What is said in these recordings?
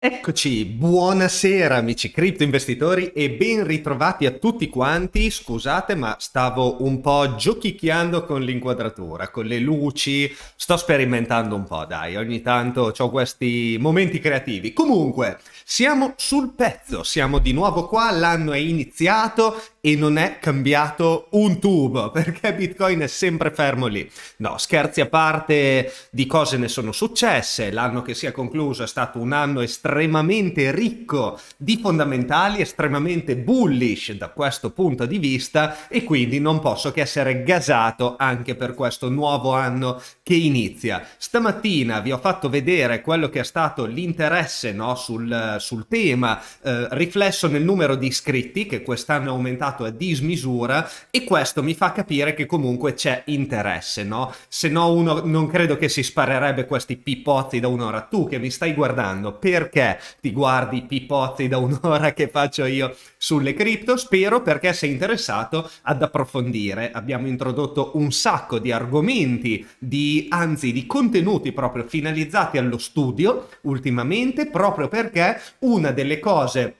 Eccoci, buonasera amici cripto investitori e ben ritrovati a tutti quanti. Scusate, ma stavo un po' giochicchiando con l'inquadratura, con le luci. Sto sperimentando un po', dai, ogni tanto ho questi momenti creativi. Comunque, siamo sul pezzo, siamo di nuovo qua, l'anno è iniziato e non è cambiato un tubo perché Bitcoin è sempre fermo lì. No, scherzi a parte, di cose ne sono successe. L'anno che si è concluso è stato un anno estremamente ricco di fondamentali, estremamente bullish da questo punto di vista e quindi non posso che essere gasato anche per questo nuovo anno che inizia. Stamattina vi ho fatto vedere quello che è stato l'interesse no, sul, sul tema eh, riflesso nel numero di iscritti che quest'anno è aumentato usato a dismisura e questo mi fa capire che comunque c'è interesse, no? Se no uno non credo che si sparerebbe questi pipotti da un'ora. Tu che mi stai guardando, perché ti guardi i pipotti da un'ora che faccio io sulle cripto? Spero perché sei interessato ad approfondire. Abbiamo introdotto un sacco di argomenti, di, anzi di contenuti proprio finalizzati allo studio ultimamente, proprio perché una delle cose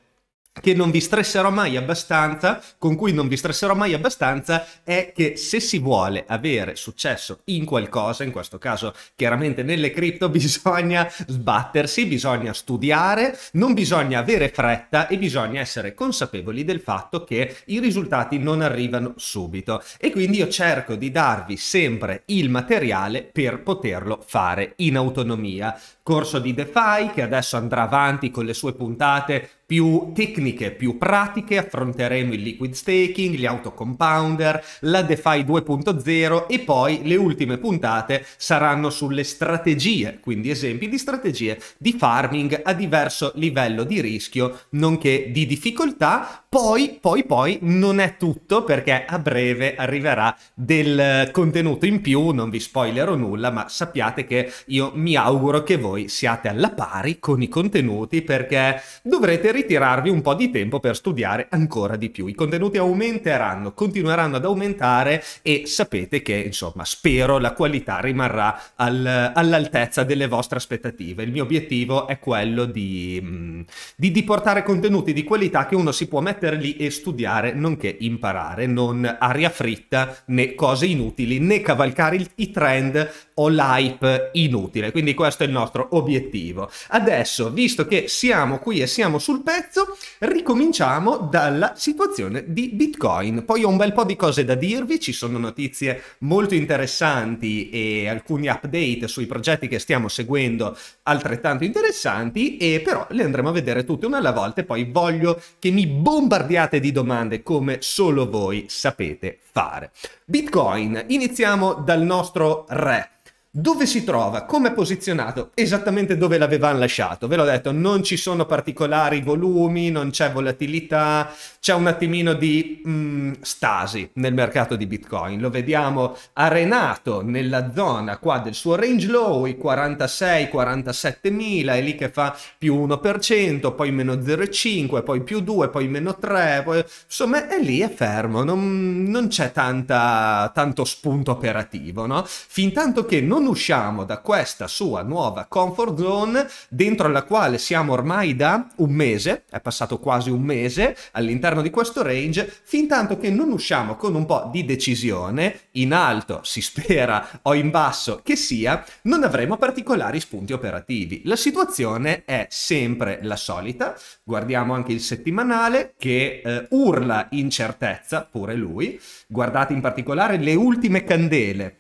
che non vi stresserò mai abbastanza, con cui non vi stresserò mai abbastanza, è che se si vuole avere successo in qualcosa, in questo caso chiaramente nelle cripto, bisogna sbattersi, bisogna studiare, non bisogna avere fretta e bisogna essere consapevoli del fatto che i risultati non arrivano subito. E quindi io cerco di darvi sempre il materiale per poterlo fare in autonomia. Corso di DeFi che adesso andrà avanti con le sue puntate più tecniche, più pratiche, affronteremo il liquid staking, gli autocompounder, la DeFi 2.0 e poi le ultime puntate saranno sulle strategie, quindi esempi di strategie di farming a diverso livello di rischio, nonché di difficoltà, poi, poi, poi, non è tutto perché a breve arriverà del eh, contenuto in più, non vi spoilerò nulla, ma sappiate che io mi auguro che voi siate alla pari con i contenuti perché dovrete ritirarvi un po' di tempo per studiare ancora di più. I contenuti aumenteranno, continueranno ad aumentare e sapete che, insomma, spero la qualità rimarrà al, all'altezza delle vostre aspettative. Il mio obiettivo è quello di, mm, di, di portare contenuti di qualità che uno si può mettere metterli e studiare, nonché imparare, non aria fritta né cose inutili, né cavalcare il, i trend o l'hype inutile. Quindi questo è il nostro obiettivo. Adesso, visto che siamo qui e siamo sul pezzo, ricominciamo dalla situazione di Bitcoin. Poi ho un bel po' di cose da dirvi, ci sono notizie molto interessanti e alcuni update sui progetti che stiamo seguendo altrettanto interessanti, e però le andremo a vedere tutte una alla volta e poi voglio che mi bombardi bombardiate di domande come solo voi sapete fare. Bitcoin, iniziamo dal nostro re. Dove si trova? Come è posizionato? Esattamente dove l'avevamo lasciato. Ve l'ho detto, non ci sono particolari volumi, non c'è volatilità, c'è un attimino di mh, mm, stasi nel mercato di Bitcoin. Lo vediamo arenato nella zona qua del suo range low, i 46-47 mila, è lì che fa più 1%, poi meno 0,5, poi più 2, poi meno 3, poi... insomma è lì, è fermo, non, non c'è tanta, tanto spunto operativo, no? Fin tanto che non usciamo da questa sua nuova comfort zone, dentro la quale siamo ormai da un mese, è passato quasi un mese all'interno all'interno di questo range fin tanto che non usciamo con un po' di decisione, in alto si spera o in basso che sia, non avremo particolari spunti operativi. La situazione è sempre la solita, guardiamo anche il settimanale che eh, urla incertezza, pure lui, guardate in particolare le ultime candele.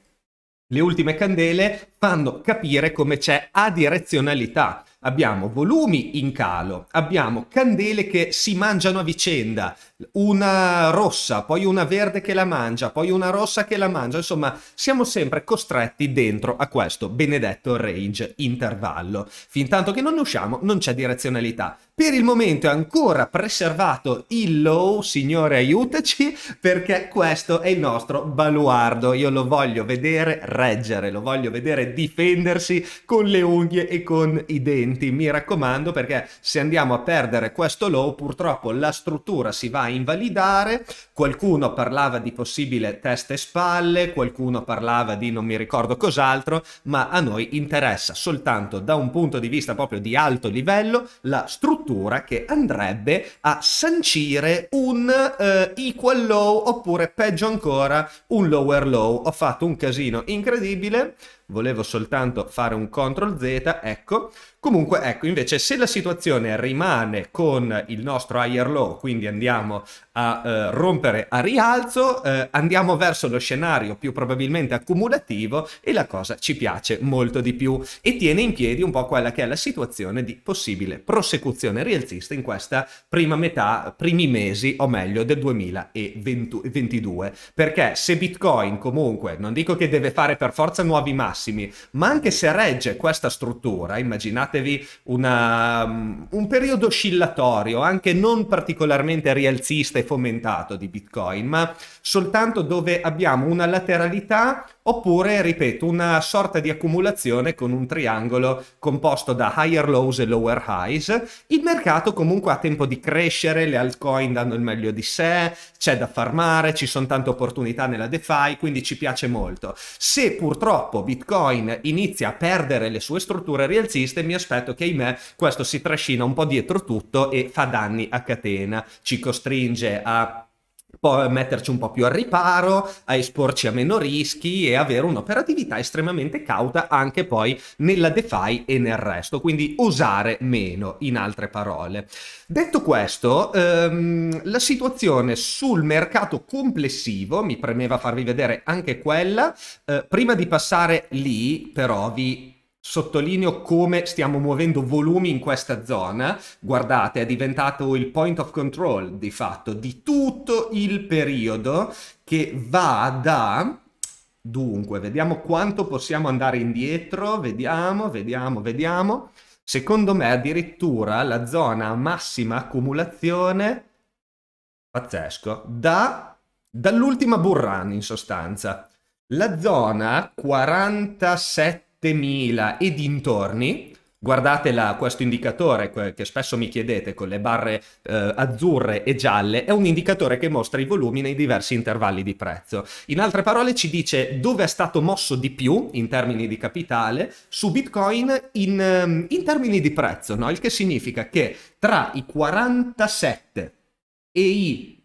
Le ultime candele fanno capire come c'è adirezionalità abbiamo volumi in calo, abbiamo candele che si mangiano a vicenda, una rossa, poi una verde che la mangia, poi una rossa che la mangia, insomma siamo sempre costretti dentro a questo benedetto range intervallo. Fintanto che non ne usciamo non c'è direzionalità. Per il momento è ancora preservato il low, signore aiutaci, perché questo è il nostro baluardo. Io lo voglio vedere reggere, lo voglio vedere difendersi con le unghie e con i denti. Mi raccomando perché se andiamo a perdere questo low purtroppo la struttura si va invalidare, qualcuno parlava di possibile testa e spalle, qualcuno parlava di non mi ricordo cos'altro, ma a noi interessa soltanto da un punto di vista proprio di alto livello la struttura che andrebbe a sancire un eh, equal low oppure peggio ancora un lower low. Ho fatto un casino incredibile volevo soltanto fare un CTRL Z, ecco. Comunque, ecco, invece se la situazione rimane con il nostro higher low, quindi andiamo a eh, rompere a rialzo, eh, andiamo verso lo scenario più probabilmente accumulativo e la cosa ci piace molto di più e tiene in piedi un po' quella che è la situazione di possibile prosecuzione rialzista in questa prima metà, primi mesi o meglio del 2022, perché se Bitcoin comunque, non dico che deve fare per forza nuovi massimi, ma anche se regge questa struttura, immaginatevi una, mm, un periodo oscillatorio, anche non particolarmente rialzista fomentato di Bitcoin, ma soltanto dove abbiamo una lateralità oppure, ripeto, una sorta di accumulazione con un triangolo composto da higher lows e lower highs. Il mercato comunque ha tempo di crescere, le altcoin danno il meglio di sé, c'è da farmare, ci sono tante opportunità nella DeFi, quindi ci piace molto. Se purtroppo Bitcoin inizia a perdere le sue strutture rialziste, mi aspetto che, ahimè, questo si trascina un po' dietro tutto e fa danni a catena, ci costringe a metterci un po' più al riparo, a esporci a meno rischi e avere un'operatività estremamente cauta anche poi nella DeFi e nel resto, quindi usare meno in altre parole. Detto questo, ehm, la situazione sul mercato complessivo, mi premeva farvi vedere anche quella, eh, prima di passare lì però vi Sottolineo come stiamo muovendo volumi in questa zona. Guardate, è diventato il point of control di fatto di tutto il periodo che va da Dunque, vediamo quanto possiamo andare indietro, vediamo, vediamo, vediamo. Secondo me addirittura la zona massima accumulazione, pazzesco, da, dall'ultima Burran in sostanza. La zona 47 7000 e dintorni, guardate là, questo indicatore che spesso mi chiedete con le barre eh, azzurre e gialle, è un indicatore che mostra i volumi nei diversi intervalli di prezzo. In altre parole ci dice dove è stato mosso di più in termini di capitale su Bitcoin in, ehm, in termini di prezzo, no? il che significa che tra i 47 e i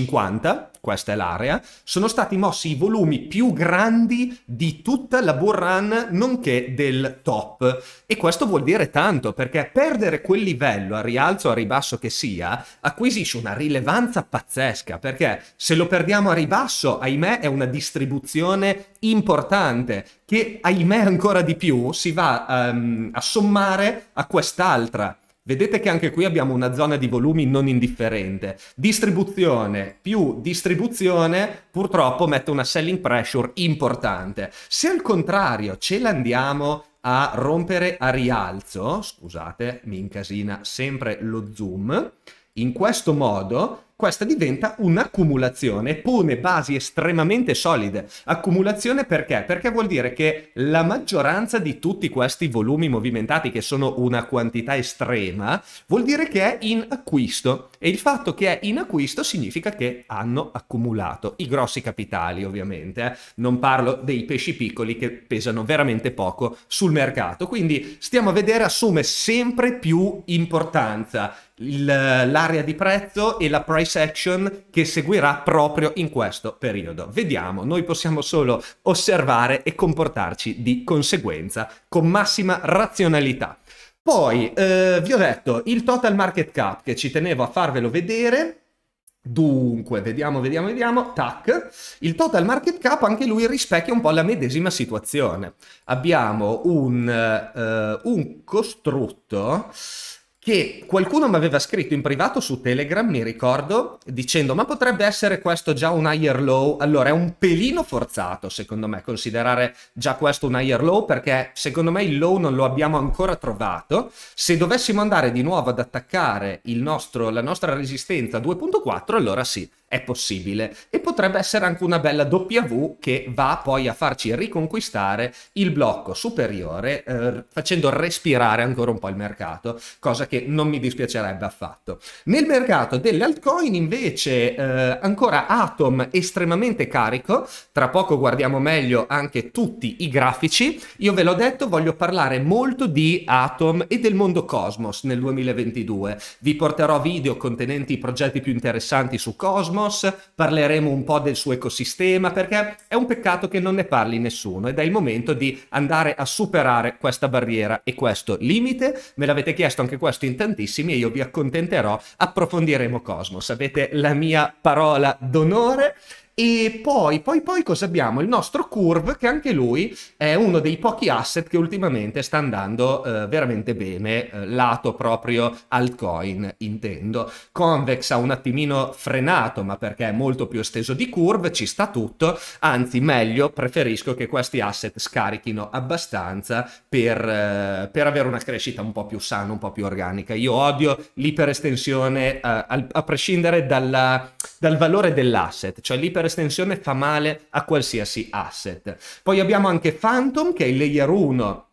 50, questa è l'area, sono stati mossi i volumi più grandi di tutta la bull run, nonché del top. E questo vuol dire tanto, perché perdere quel livello, a rialzo o a ribasso che sia, acquisisce una rilevanza pazzesca, perché se lo perdiamo a ribasso, ahimè, è una distribuzione importante, che ahimè ancora di più si va um, a sommare a quest'altra Vedete che anche qui abbiamo una zona di volumi non indifferente. Distribuzione più distribuzione purtroppo mette una selling pressure importante. Se al contrario ce l'andiamo a rompere a rialzo, scusate, mi incasina sempre lo zoom, in questo modo questa diventa un'accumulazione, pone basi estremamente solide. Accumulazione perché? Perché vuol dire che la maggioranza di tutti questi volumi movimentati, che sono una quantità estrema, vuol dire che è in acquisto e il fatto che è in acquisto significa che hanno accumulato i grossi capitali, ovviamente. Eh? Non parlo dei pesci piccoli che pesano veramente poco sul mercato. Quindi stiamo a vedere assume sempre più importanza eh, l'area di prezzo e la price section che seguirà proprio in questo periodo. Vediamo, noi possiamo solo osservare e comportarci di conseguenza con massima razionalità. Poi eh, vi ho detto il total market cap che ci tenevo a farvelo vedere. Dunque, vediamo, vediamo, vediamo. Tac, il total market cap anche lui rispecchia un po' la medesima situazione. Abbiamo un, eh, un costrutto che qualcuno mi aveva scritto in privato su Telegram, mi ricordo, dicendo ma potrebbe essere questo già un higher low? Allora è un pelino forzato secondo me considerare già questo un higher low perché secondo me il low non lo abbiamo ancora trovato. Se dovessimo andare di nuovo ad attaccare nostro, la nostra resistenza 2.4 allora sì, è possibile e potrebbe essere anche una bella W che va poi a farci riconquistare il blocco superiore eh, facendo respirare ancora un po' il mercato, cosa che non mi dispiacerebbe affatto. Nel mercato delle altcoin invece eh, ancora Atom estremamente carico, tra poco guardiamo meglio anche tutti i grafici, io ve l'ho detto voglio parlare molto di Atom e del mondo Cosmos nel 2022, vi porterò video contenenti i progetti più interessanti su Cosmos, Cosmos, parleremo un po' del suo ecosistema perché è un peccato che non ne parli nessuno ed è il momento di andare a superare questa barriera e questo limite. Me l'avete chiesto anche questo in tantissimi e io vi accontenterò, approfondiremo Cosmos. Avete la mia parola d'onore. E poi, poi, poi cosa abbiamo? Il nostro Curve, che anche lui è uno dei pochi asset che ultimamente sta andando eh, veramente bene, eh, lato proprio altcoin, intendo. Convex ha un attimino frenato, ma perché è molto più esteso di Curve, ci sta tutto, anzi meglio, preferisco che questi asset scarichino abbastanza per, eh, per avere una crescita un po' più sana, un po' più organica. Io odio l'iperestensione, eh, a, a prescindere dalla, dal valore dell'asset, cioè l'iperestensione per estensione fa male a qualsiasi asset. Poi abbiamo anche Phantom che è il layer 1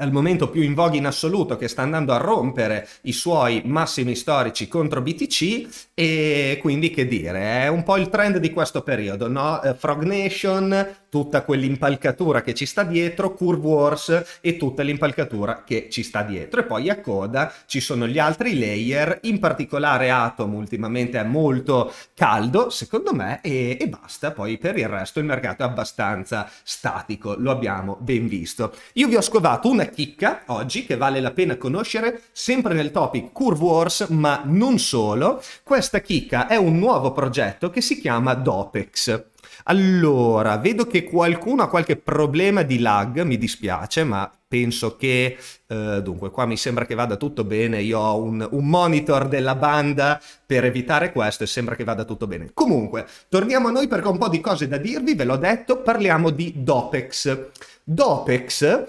al momento più in voga in assoluto che sta andando a rompere i suoi massimi storici contro BTC e quindi che dire, è un po' il trend di questo periodo, no? Eh, Frog Nation, tutta quell'impalcatura che ci sta dietro, Curve Wars e tutta l'impalcatura che ci sta dietro e poi a coda ci sono gli altri layer, in particolare Atom ultimamente è molto caldo secondo me e, e basta, poi per il resto il mercato è abbastanza statico, lo abbiamo ben visto. Io vi ho scovato una chicca oggi che vale la pena conoscere, sempre nel topic Curve Wars, ma non solo. Questa chicca è un nuovo progetto che si chiama Dopex. Allora, vedo che qualcuno ha qualche problema di lag, mi dispiace, ma penso che... Eh, dunque, qua mi sembra che vada tutto bene, io ho un, un, monitor della banda per evitare questo e sembra che vada tutto bene. Comunque, torniamo a noi perché ho un po' di cose da dirvi, ve l'ho detto, parliamo di Dopex. Dopex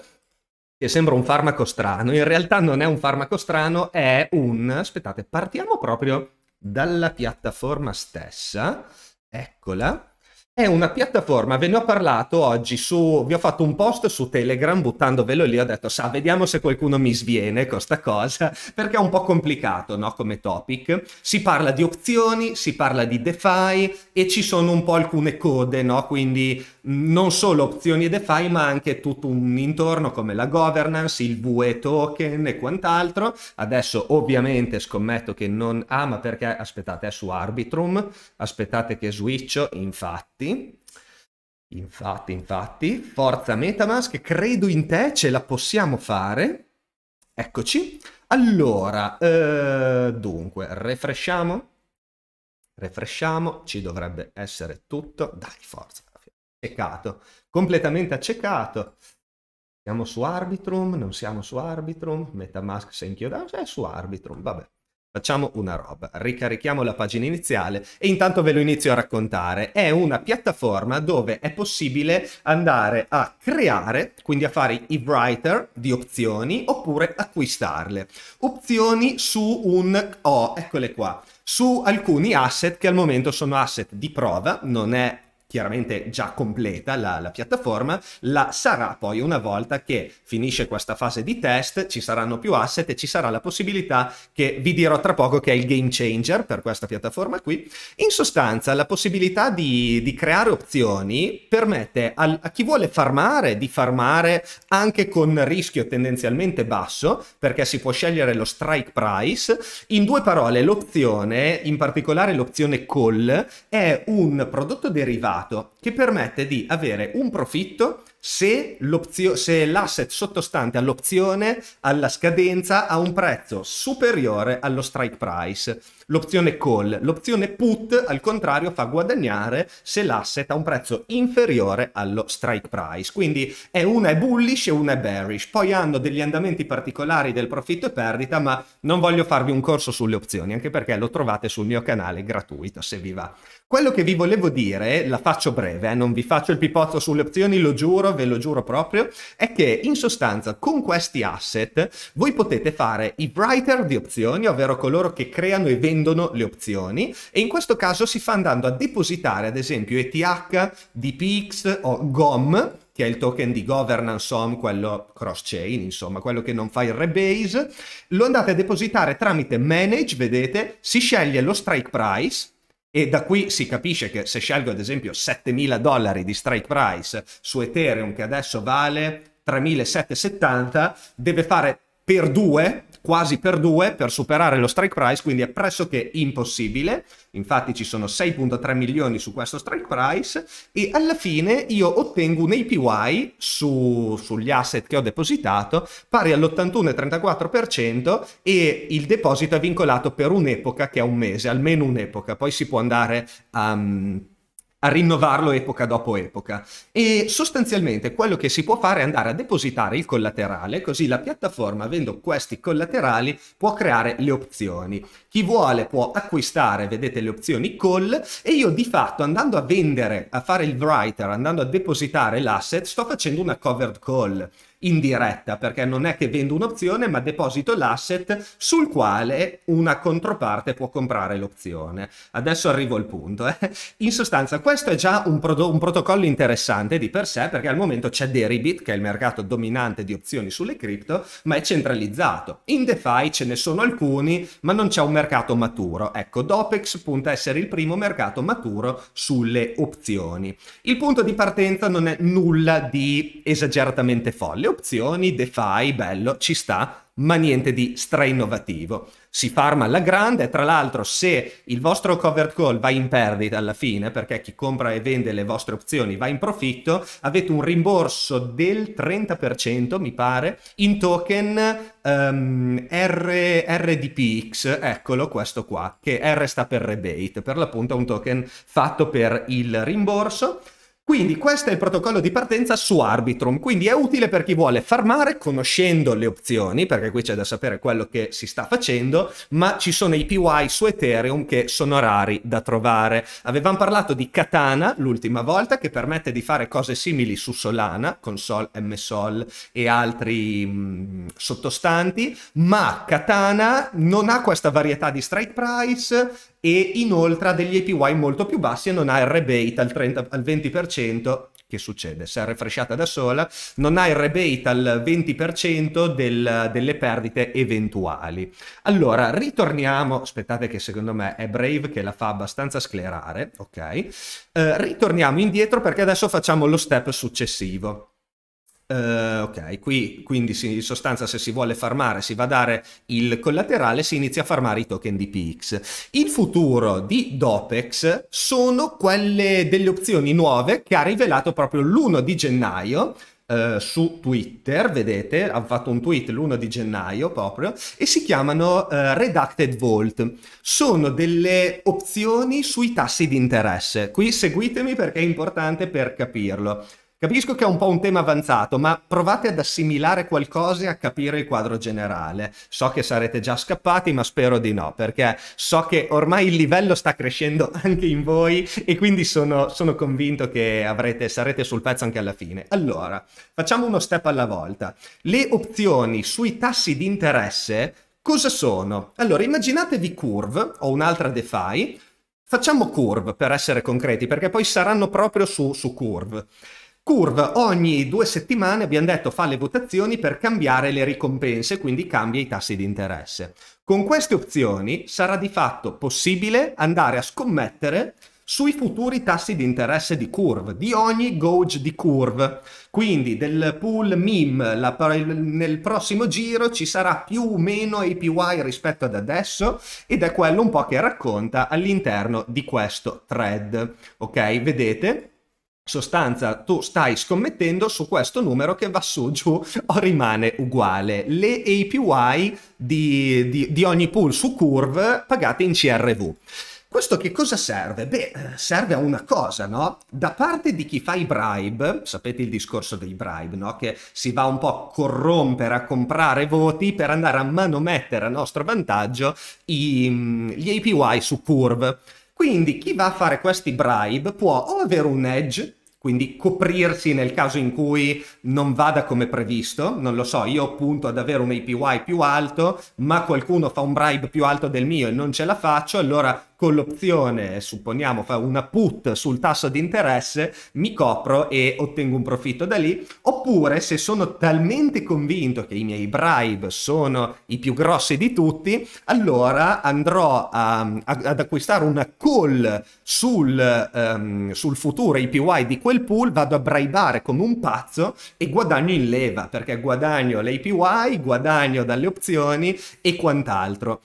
che sembra un farmaco strano, in realtà non è un farmaco strano, è un... aspettate, partiamo proprio dalla piattaforma stessa, eccola, è una piattaforma, ve ne ho parlato oggi su, vi ho fatto un post su Telegram buttandovelo lì, ho detto sa, vediamo se qualcuno mi sviene con sta cosa, perché è un po' complicato, no, come topic. Si parla di opzioni, si parla di DeFi e ci sono un po' alcune code, no, quindi non solo opzioni DeFi, ma anche tutto un intorno come la governance, il VE token e quant'altro. Adesso ovviamente scommetto che non Ah, ma perché aspettate è su Arbitrum, aspettate che switch, infatti. Infatti, infatti, forza Metamask, credo in te, ce la possiamo fare. Eccoci. Allora, eh, dunque, refresciamo. Refresciamo, ci dovrebbe essere tutto. Dai, forza accecato, completamente accecato. Siamo su Arbitrum, non siamo su Arbitrum, Metamask si è inchiodato, è su Arbitrum, vabbè. Facciamo una roba, ricarichiamo la pagina iniziale e intanto ve lo inizio a raccontare. È una piattaforma dove è possibile andare a creare, quindi a fare i writer di opzioni oppure acquistarle. Opzioni su un... oh, eccole qua su alcuni asset che al momento sono asset di prova, non è chiaramente già completa la, la piattaforma, la sarà poi una volta che finisce questa fase di test, ci saranno più asset e ci sarà la possibilità che vi dirò tra poco che è il game changer per questa piattaforma qui. In sostanza la possibilità di, di creare opzioni permette a, a chi vuole farmare di farmare anche con rischio tendenzialmente basso perché si può scegliere lo strike price. In due parole l'opzione, in particolare l'opzione call, è un prodotto derivato privato che permette di avere un profitto se, se l'asset sottostante all'opzione, alla scadenza, ha un prezzo superiore allo strike price l'opzione call. L'opzione put, al contrario, fa guadagnare se l'asset ha un prezzo inferiore allo strike price. Quindi è una è bullish e una è bearish. Poi hanno degli andamenti particolari del profitto e perdita, ma non voglio farvi un corso sulle opzioni, anche perché lo trovate sul mio canale gratuito se vi va. Quello che vi volevo dire, la faccio breve, eh, non vi faccio il pipozzo sulle opzioni, lo giuro, ve lo giuro proprio, è che in sostanza con questi asset voi potete fare i writer di opzioni, ovvero coloro che creano e vendono scendono le opzioni e in questo caso si fa andando a depositare ad esempio ETH, DPX o GOM che è il token di governance OM, quello cross-chain, insomma, quello che non fa il rebase, lo andate a depositare tramite manage, vedete, si sceglie lo strike price, e da qui si capisce che se scelgo ad esempio 7.000 dollari di strike price su Ethereum che adesso vale 3.770 deve fare per due, quasi per due, per superare lo strike price, quindi è pressoché impossibile. Infatti ci sono 6.3 milioni su questo strike price e alla fine io ottengo un APY su, sugli asset che ho depositato pari all'81,34% e il deposito è vincolato per un'epoca che è un mese, almeno un'epoca. Poi si può andare a... Um, ehm, a rinnovarlo epoca dopo epoca. E sostanzialmente quello che si può fare è andare a depositare il collaterale, così la piattaforma, avendo questi collaterali, può creare le opzioni. Chi vuole può acquistare, vedete le opzioni call, e io di fatto andando a vendere, a fare il writer, andando a depositare l'asset, sto facendo una covered call in perché non è che vendo un'opzione, ma deposito l'asset sul quale una controparte può comprare l'opzione. Adesso arrivo al punto. Eh. In sostanza, questo è già un, pro- un protocollo interessante di per sé, perché al momento c'è Deribit, che è il mercato dominante di opzioni sulle cripto, ma è centralizzato. In DeFi ce ne sono alcuni, ma non c'è un mercato maturo. Ecco, Dopex punta a essere il primo mercato maturo sulle opzioni. Il punto di partenza non è nulla di esageratamente folle, opzioni, DeFi, bello, ci sta, ma niente di strainnovativo. Si farma alla grande, tra l'altro se il vostro covered call va in perdita alla fine, perché chi compra e vende le vostre opzioni va in profitto, avete un rimborso del 30%, mi pare, in token um, R, RDPX, eccolo questo qua, che R sta per rebate, per l'appunto è un token fatto per il rimborso quindi questo è il protocollo di partenza su Arbitrum, quindi è utile per chi vuole farmare conoscendo le opzioni, perché qui c'è da sapere quello che si sta facendo, ma ci sono i PY su Ethereum che sono rari da trovare. Avevamo parlato di Katana l'ultima volta, che permette di fare cose simili su Solana, con Sol, MSOL e altri mh, mm, sottostanti, ma Katana non ha questa varietà di strike price e inoltre ha degli APY molto più bassi e non ha il rebate al, 30, al 20%, che succede? Si è refresciata da sola, non ha il rebate al 20% del, delle perdite eventuali. Allora, ritorniamo, aspettate che secondo me è Brave che la fa abbastanza sclerare, ok? Eh, ritorniamo indietro perché adesso facciamo lo step successivo. Uh, ok, qui quindi si, in sostanza se si vuole farmare si va a dare il collaterale, si inizia a farmare i token di PX. Il futuro di Dopex sono quelle delle opzioni nuove che ha rivelato proprio l'1 di gennaio uh, su Twitter, vedete, ha fatto un tweet l'1 di gennaio proprio, e si chiamano uh, Redacted Vault. Sono delle opzioni sui tassi di interesse. Qui seguitemi perché è importante per capirlo. Capisco che è un po' un tema avanzato, ma provate ad assimilare qualcosa e a capire il quadro generale. So che sarete già scappati, ma spero di no, perché so che ormai il livello sta crescendo anche in voi e quindi sono, sono convinto che avrete, sarete sul pezzo anche alla fine. Allora, facciamo uno step alla volta. Le opzioni sui tassi di interesse cosa sono? Allora, immaginatevi Curve o un'altra DeFi. Facciamo Curve per essere concreti, perché poi saranno proprio su, su Curve. Curve ogni due settimane abbiamo detto fa le votazioni per cambiare le ricompense, quindi cambia i tassi di interesse. Con queste opzioni sarà di fatto possibile andare a scommettere sui futuri tassi di interesse di Curve, di ogni gauge di Curve. Quindi del pool MIM la, nel prossimo giro ci sarà più o meno APY rispetto ad adesso ed è quello un po' che racconta all'interno di questo thread. Ok, vedete? sostanza tu stai scommettendo su questo numero che va su, giù o rimane uguale. Le APY di, di, di ogni pool su curve pagate in CRV. Questo che cosa serve? Beh, serve a una cosa, no? Da parte di chi fa i bribe, sapete il discorso dei bribe, no? Che si va un po' a corrompere, a comprare voti per andare a manomettere a nostro vantaggio i, mm, gli APY su curve. Quindi chi va a fare questi bribe può o avere un edge, quindi coprirsi nel caso in cui non vada come previsto, non lo so, io punto ad avere un APY più alto, ma qualcuno fa un bribe più alto del mio e non ce la faccio, allora con l'opzione, supponiamo, fa una put sul tasso di interesse, mi copro e ottengo un profitto da lì, oppure se sono talmente convinto che i miei bribe sono i più grossi di tutti, allora andrò a, a, ad acquistare una call sul, um, sul futuro APY di quel pool, vado a bribare come un pazzo e guadagno in leva, perché guadagno l'APY, guadagno dalle opzioni e quant'altro.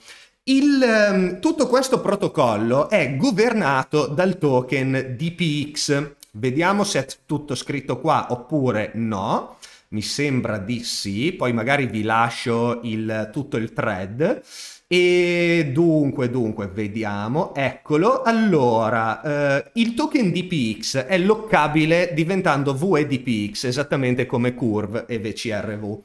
Il, ehm, tutto questo protocollo è governato dal token DPX. Vediamo se è tutto scritto qua oppure no. Mi sembra di sì, poi magari vi lascio il, tutto il thread. E dunque, dunque, vediamo, eccolo. Allora, eh, il token DPX è loccabile diventando VEDPX, esattamente come curve e VCRV.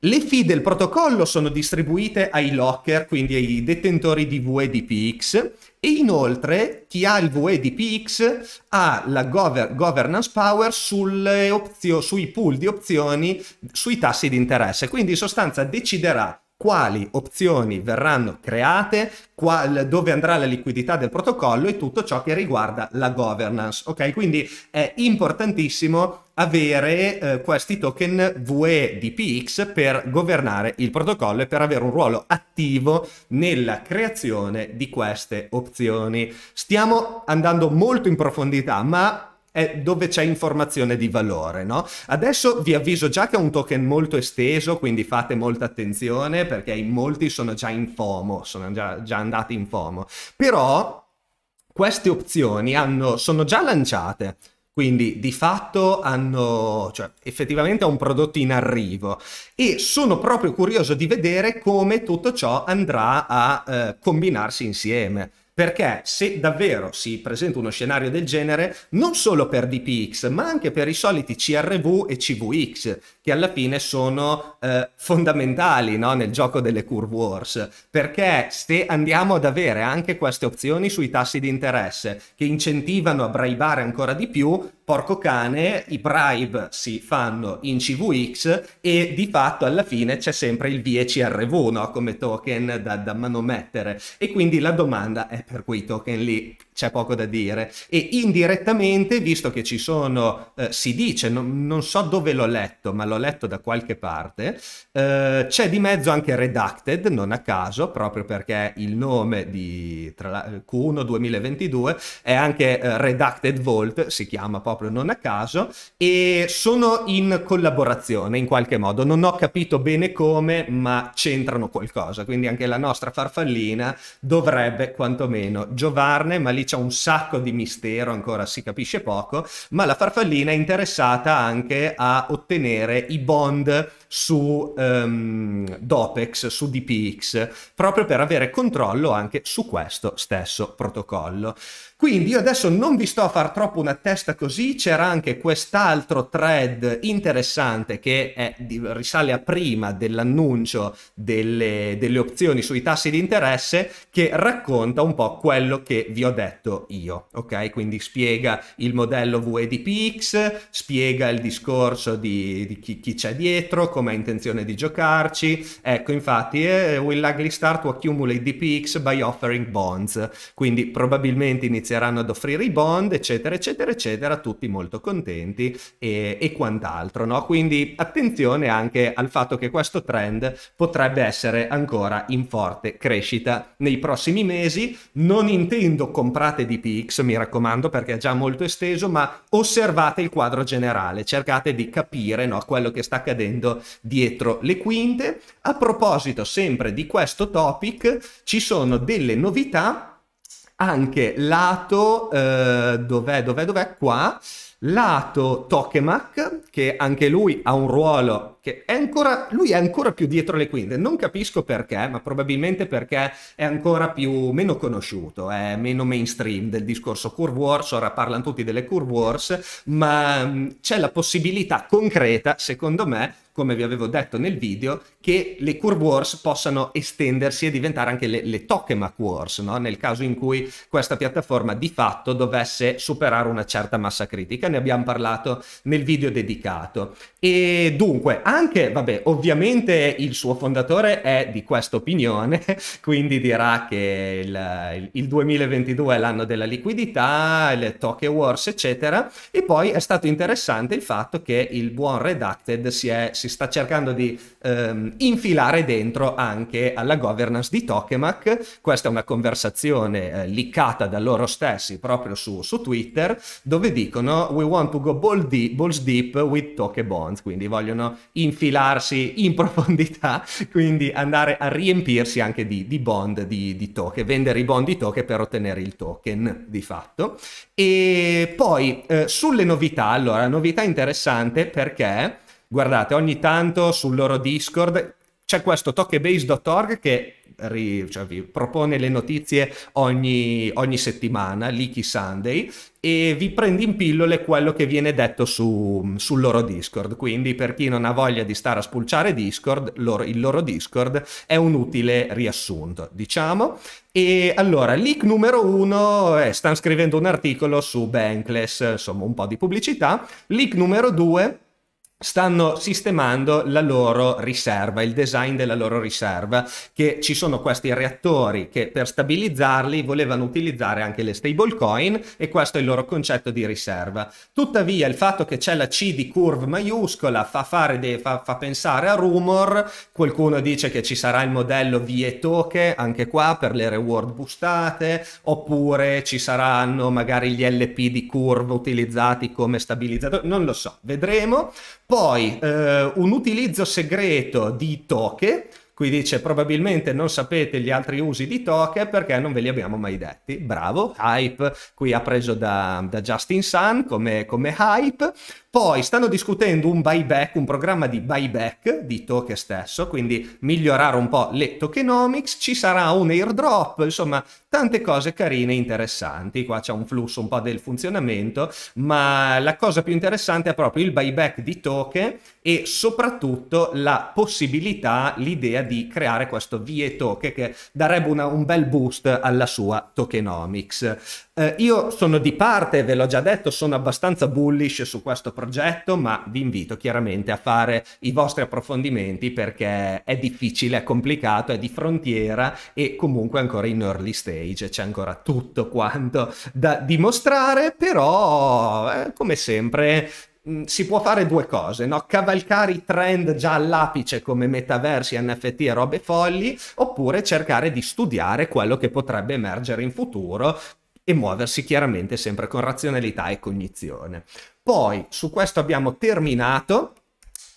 Le fee del protocollo sono distribuite ai locker, quindi ai detentori di VEDPX e inoltre chi ha il VEDPX ha la gover governance power sui pool di opzioni, sui tassi di interesse, quindi in sostanza deciderà quali opzioni verranno create, qual, dove andrà la liquidità del protocollo e tutto ciò che riguarda la governance. Ok, quindi è importantissimo avere eh, questi token VE di PX per governare il protocollo e per avere un ruolo attivo nella creazione di queste opzioni. Stiamo andando molto in profondità, ma è dove c'è informazione di valore, no? Adesso vi avviso già che è un token molto esteso, quindi fate molta attenzione perché in molti sono già in FOMO, sono già, già andati in FOMO. Però queste opzioni hanno, sono già lanciate. Quindi di fatto hanno, cioè effettivamente è un prodotto in arrivo e sono proprio curioso di vedere come tutto ciò andrà a eh, combinarsi insieme. Perché se davvero si presenta uno scenario del genere, non solo per DPX, ma anche per i soliti CRV e CVX, che alla fine sono eh, fondamentali no? nel gioco delle curve wars. Perché se andiamo ad avere anche queste opzioni sui tassi di interesse che incentivano a braivare ancora di più, porco cane, i bribe si fanno in CVX e di fatto alla fine c'è sempre il 10 r no? come token da, da manomettere. E quindi la domanda è per quei token lì c'è poco da dire. E indirettamente, visto che ci sono, eh, si dice, non, non, so dove l'ho letto, ma l'ho letto da qualche parte, eh, c'è di mezzo anche Redacted, non a caso, proprio perché il nome di la, Q1 2022 è anche eh, Redacted Vault, si chiama proprio non a caso, e sono in collaborazione in qualche modo. Non ho capito bene come, ma c'entrano qualcosa, quindi anche la nostra farfallina dovrebbe quantomeno giovarne, ma lì c'è un sacco di mistero, ancora si capisce poco, ma la farfallina è interessata anche a ottenere i bond su um, DOPEX, su DPX, proprio per avere controllo anche su questo stesso protocollo. Quindi io adesso non vi sto a far troppo una testa così, c'era anche quest'altro thread interessante che è, risale a prima dell'annuncio delle, delle opzioni sui tassi di interesse che racconta un po' quello che vi ho detto io, ok? Quindi spiega il modello VEDPX, spiega il discorso di, di chi c'è dietro, come ha intenzione di giocarci. Ecco, infatti, eh, will likely start to accumulate DPX by offering bonds. Quindi probabilmente inizieranno ad offrire i bond, eccetera, eccetera, eccetera, tutti molto contenti e, e quant'altro, no? Quindi attenzione anche al fatto che questo trend potrebbe essere ancora in forte crescita nei prossimi mesi. Non intendo comprate DPX, mi raccomando, perché è già molto esteso, ma osservate il quadro generale, cercate di capire no, quello che sta accadendo dietro le quinte. A proposito sempre di questo topic, ci sono delle novità anche lato, eh, dov'è, dov'è, dov'è qua, lato Tokemak, che anche lui ha un ruolo che è ancora, lui è ancora più dietro le quinte, non capisco perché, ma probabilmente perché è ancora più, meno conosciuto, è meno mainstream del discorso Curve Wars, ora parlano tutti delle Curve Wars, ma mm, c'è la possibilità concreta, secondo me, come vi avevo detto nel video, che le curve wars possano estendersi e diventare anche le, le tokemak wars, no? nel caso in cui questa piattaforma di fatto dovesse superare una certa massa critica. Ne abbiamo parlato nel video dedicato. E dunque, anche, vabbè, ovviamente il suo fondatore è di questa opinione, quindi dirà che il, il 2022 è l'anno della liquidità, le token Wars, eccetera. E poi è stato interessante il fatto che il buon Redacted si, è, si sta cercando di ehm, infilare dentro anche alla governance di Tokemak. Questa è una conversazione eh, liccata da loro stessi proprio su, su Twitter, dove dicono: We want to go balls deep with Tokebonds, quindi vogliono infilarsi in profondità, quindi andare a riempirsi anche di, di bond di, di, token, vendere i bond di token per ottenere il token di fatto. E poi eh, sulle novità, allora, novità interessante perché, guardate, ogni tanto sul loro Discord c'è questo tokenbase.org che ri, cioè vi propone le notizie ogni, ogni settimana, Leaky Sunday, e vi prende in pillole quello che viene detto su, sul loro Discord. Quindi per chi non ha voglia di stare a spulciare Discord, loro, il loro Discord è un utile riassunto, diciamo. E allora, leak numero uno, eh, stanno scrivendo un articolo su Bankless, insomma un po' di pubblicità. Leak numero due, stanno sistemando la loro riserva, il design della loro riserva, che ci sono questi reattori che per stabilizzarli volevano utilizzare anche le stablecoin e questo è il loro concetto di riserva. Tuttavia il fatto che c'è la C di curve maiuscola fa, de- fa-, fa pensare a rumor, qualcuno dice che ci sarà il modello VIE token anche qua per le reward boostate, oppure ci saranno magari gli LP di curve utilizzati come stabilizzatore, non lo so, vedremo. Poi eh, un utilizzo segreto di toche, qui dice probabilmente non sapete gli altri usi di toche perché non ve li abbiamo mai detti. Bravo, hype, qui ha preso da, da Justin Sun come, come hype. Poi stanno discutendo un buyback, un programma di buyback di token stesso, quindi migliorare un po' le tokenomics, ci sarà un airdrop, insomma tante cose carine e interessanti. Qua c'è un flusso un po' del funzionamento, ma la cosa più interessante è proprio il buyback di token e soprattutto la possibilità, l'idea di creare questo VE token che darebbe una, un bel boost alla sua tokenomics. Eh, io sono di parte, ve l'ho già detto, sono abbastanza bullish su questo progetto, ma vi invito chiaramente a fare i vostri approfondimenti perché è difficile, è complicato, è di frontiera e comunque ancora in early stage, c'è ancora tutto quanto da dimostrare, però eh, come sempre mm, si può fare due cose, no? cavalcare i trend già all'apice come metaversi, NFT e robe folli, oppure cercare di studiare quello che potrebbe emergere in futuro e muoversi chiaramente sempre con razionalità e cognizione. Poi su questo abbiamo terminato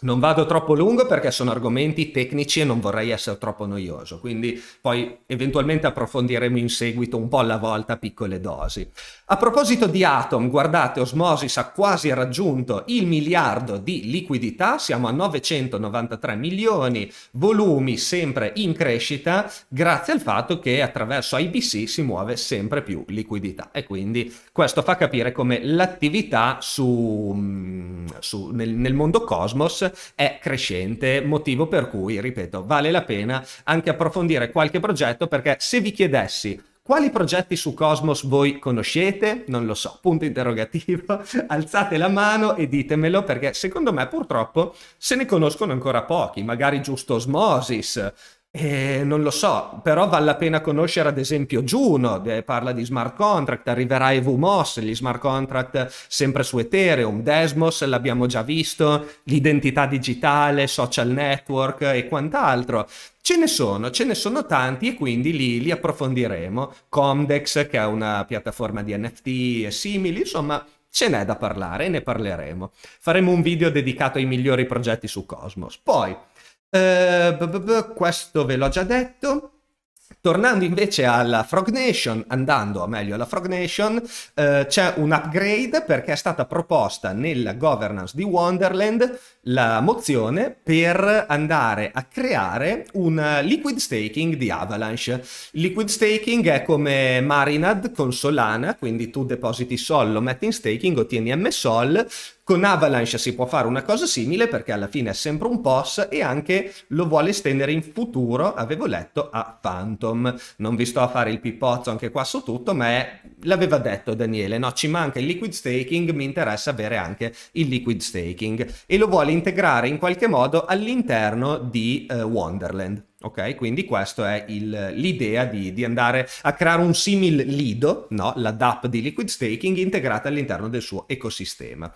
non vado troppo lungo perché sono argomenti tecnici e non vorrei essere troppo noioso, quindi poi eventualmente approfondiremo in seguito un po' alla volta piccole dosi. A proposito di Atom, guardate, Osmosis ha quasi raggiunto il miliardo di liquidità, siamo a 993 milioni, volumi sempre in crescita grazie al fatto che attraverso IBC si muove sempre più liquidità e quindi questo fa capire come l'attività su, mm, su, nel, nel mondo Cosmos è crescente, motivo per cui, ripeto, vale la pena anche approfondire qualche progetto perché se vi chiedessi quali progetti su Cosmos voi conoscete? Non lo so, punto interrogativo. Alzate la mano e ditemelo perché secondo me purtroppo se ne conoscono ancora pochi, magari giusto Osmosis, eh, non lo so, però vale la pena conoscere ad esempio Juno, eh, parla di smart contract, arriverà EVMOS, gli smart contract sempre su Ethereum, Desmos l'abbiamo già visto, l'identità digitale, social network e quant'altro. Ce ne sono, ce ne sono tanti e quindi li, li approfondiremo. Comdex che è una piattaforma di NFT e simili, insomma ce n'è da parlare e ne parleremo. Faremo un video dedicato ai migliori progetti su Cosmos. Poi eh, b -b -b questo ve l'ho già detto. Tornando invece alla Frog Nation, andando meglio alla Frog Nation, eh, c'è un upgrade perché è stata proposta nella governance di Wonderland la mozione per andare a creare un liquid staking di Avalanche. Liquid staking è come Marinad con Solana, quindi tu depositi Sol, lo metti in staking, ottieni MSOL, con Avalanche si può fare una cosa simile perché alla fine è sempre un POS e anche lo vuole estendere in futuro, avevo letto, a Phantom. Non vi sto a fare il pippozzo anche qua su tutto, ma è... l'aveva detto Daniele, no, ci manca il liquid staking, mi interessa avere anche il liquid staking e lo vuole integrare in qualche modo all'interno di eh, Wonderland. Ok, quindi questa è il, l'idea di, di, andare a creare un simile Lido, no? la DAP di liquid staking integrata all'interno del suo ecosistema.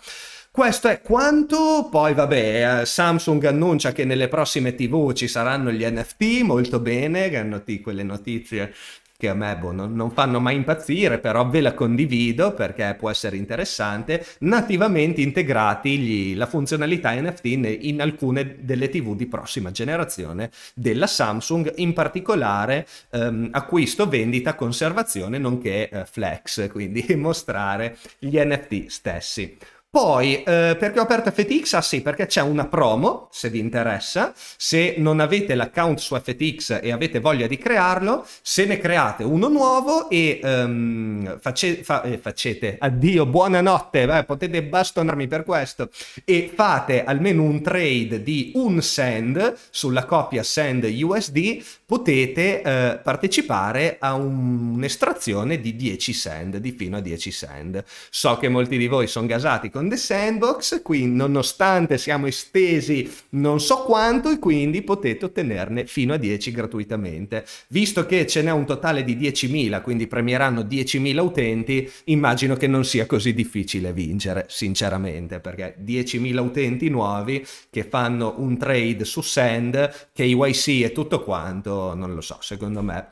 Questo è quanto, poi vabbè, eh, Samsung annuncia che nelle prossime TV ci saranno gli NFT, molto bene, che quelle notizie che a me boh, non, non, fanno mai impazzire, però ve la condivido perché può essere interessante, nativamente integrati gli, la funzionalità NFT in, in, alcune delle TV di prossima generazione della Samsung, in particolare ehm, acquisto, vendita, conservazione, nonché eh, flex, quindi mostrare gli NFT stessi. Poi, eh, perché ho aperto FTX? Ah sì, perché c'è una promo, se vi interessa. Se non avete l'account su FTX e avete voglia di crearlo, se ne create uno nuovo e um, face, fa, eh, facete, addio, buonanotte, eh, potete bastonarmi per questo, e fate almeno un trade di un send sulla coppia send USD potete eh, partecipare a un, un'estrazione di 10 sand, di fino a 10 sand. So che molti di voi sono gasati con The Sandbox, qui nonostante siamo estesi non so quanto e quindi potete ottenerne fino a 10 gratuitamente. Visto che ce n'è un totale di 10.000, quindi premieranno 10.000 utenti, immagino che non sia così difficile vincere, sinceramente, perché 10.000 utenti nuovi che fanno un trade su sand, KYC e tutto quanto non lo so, secondo me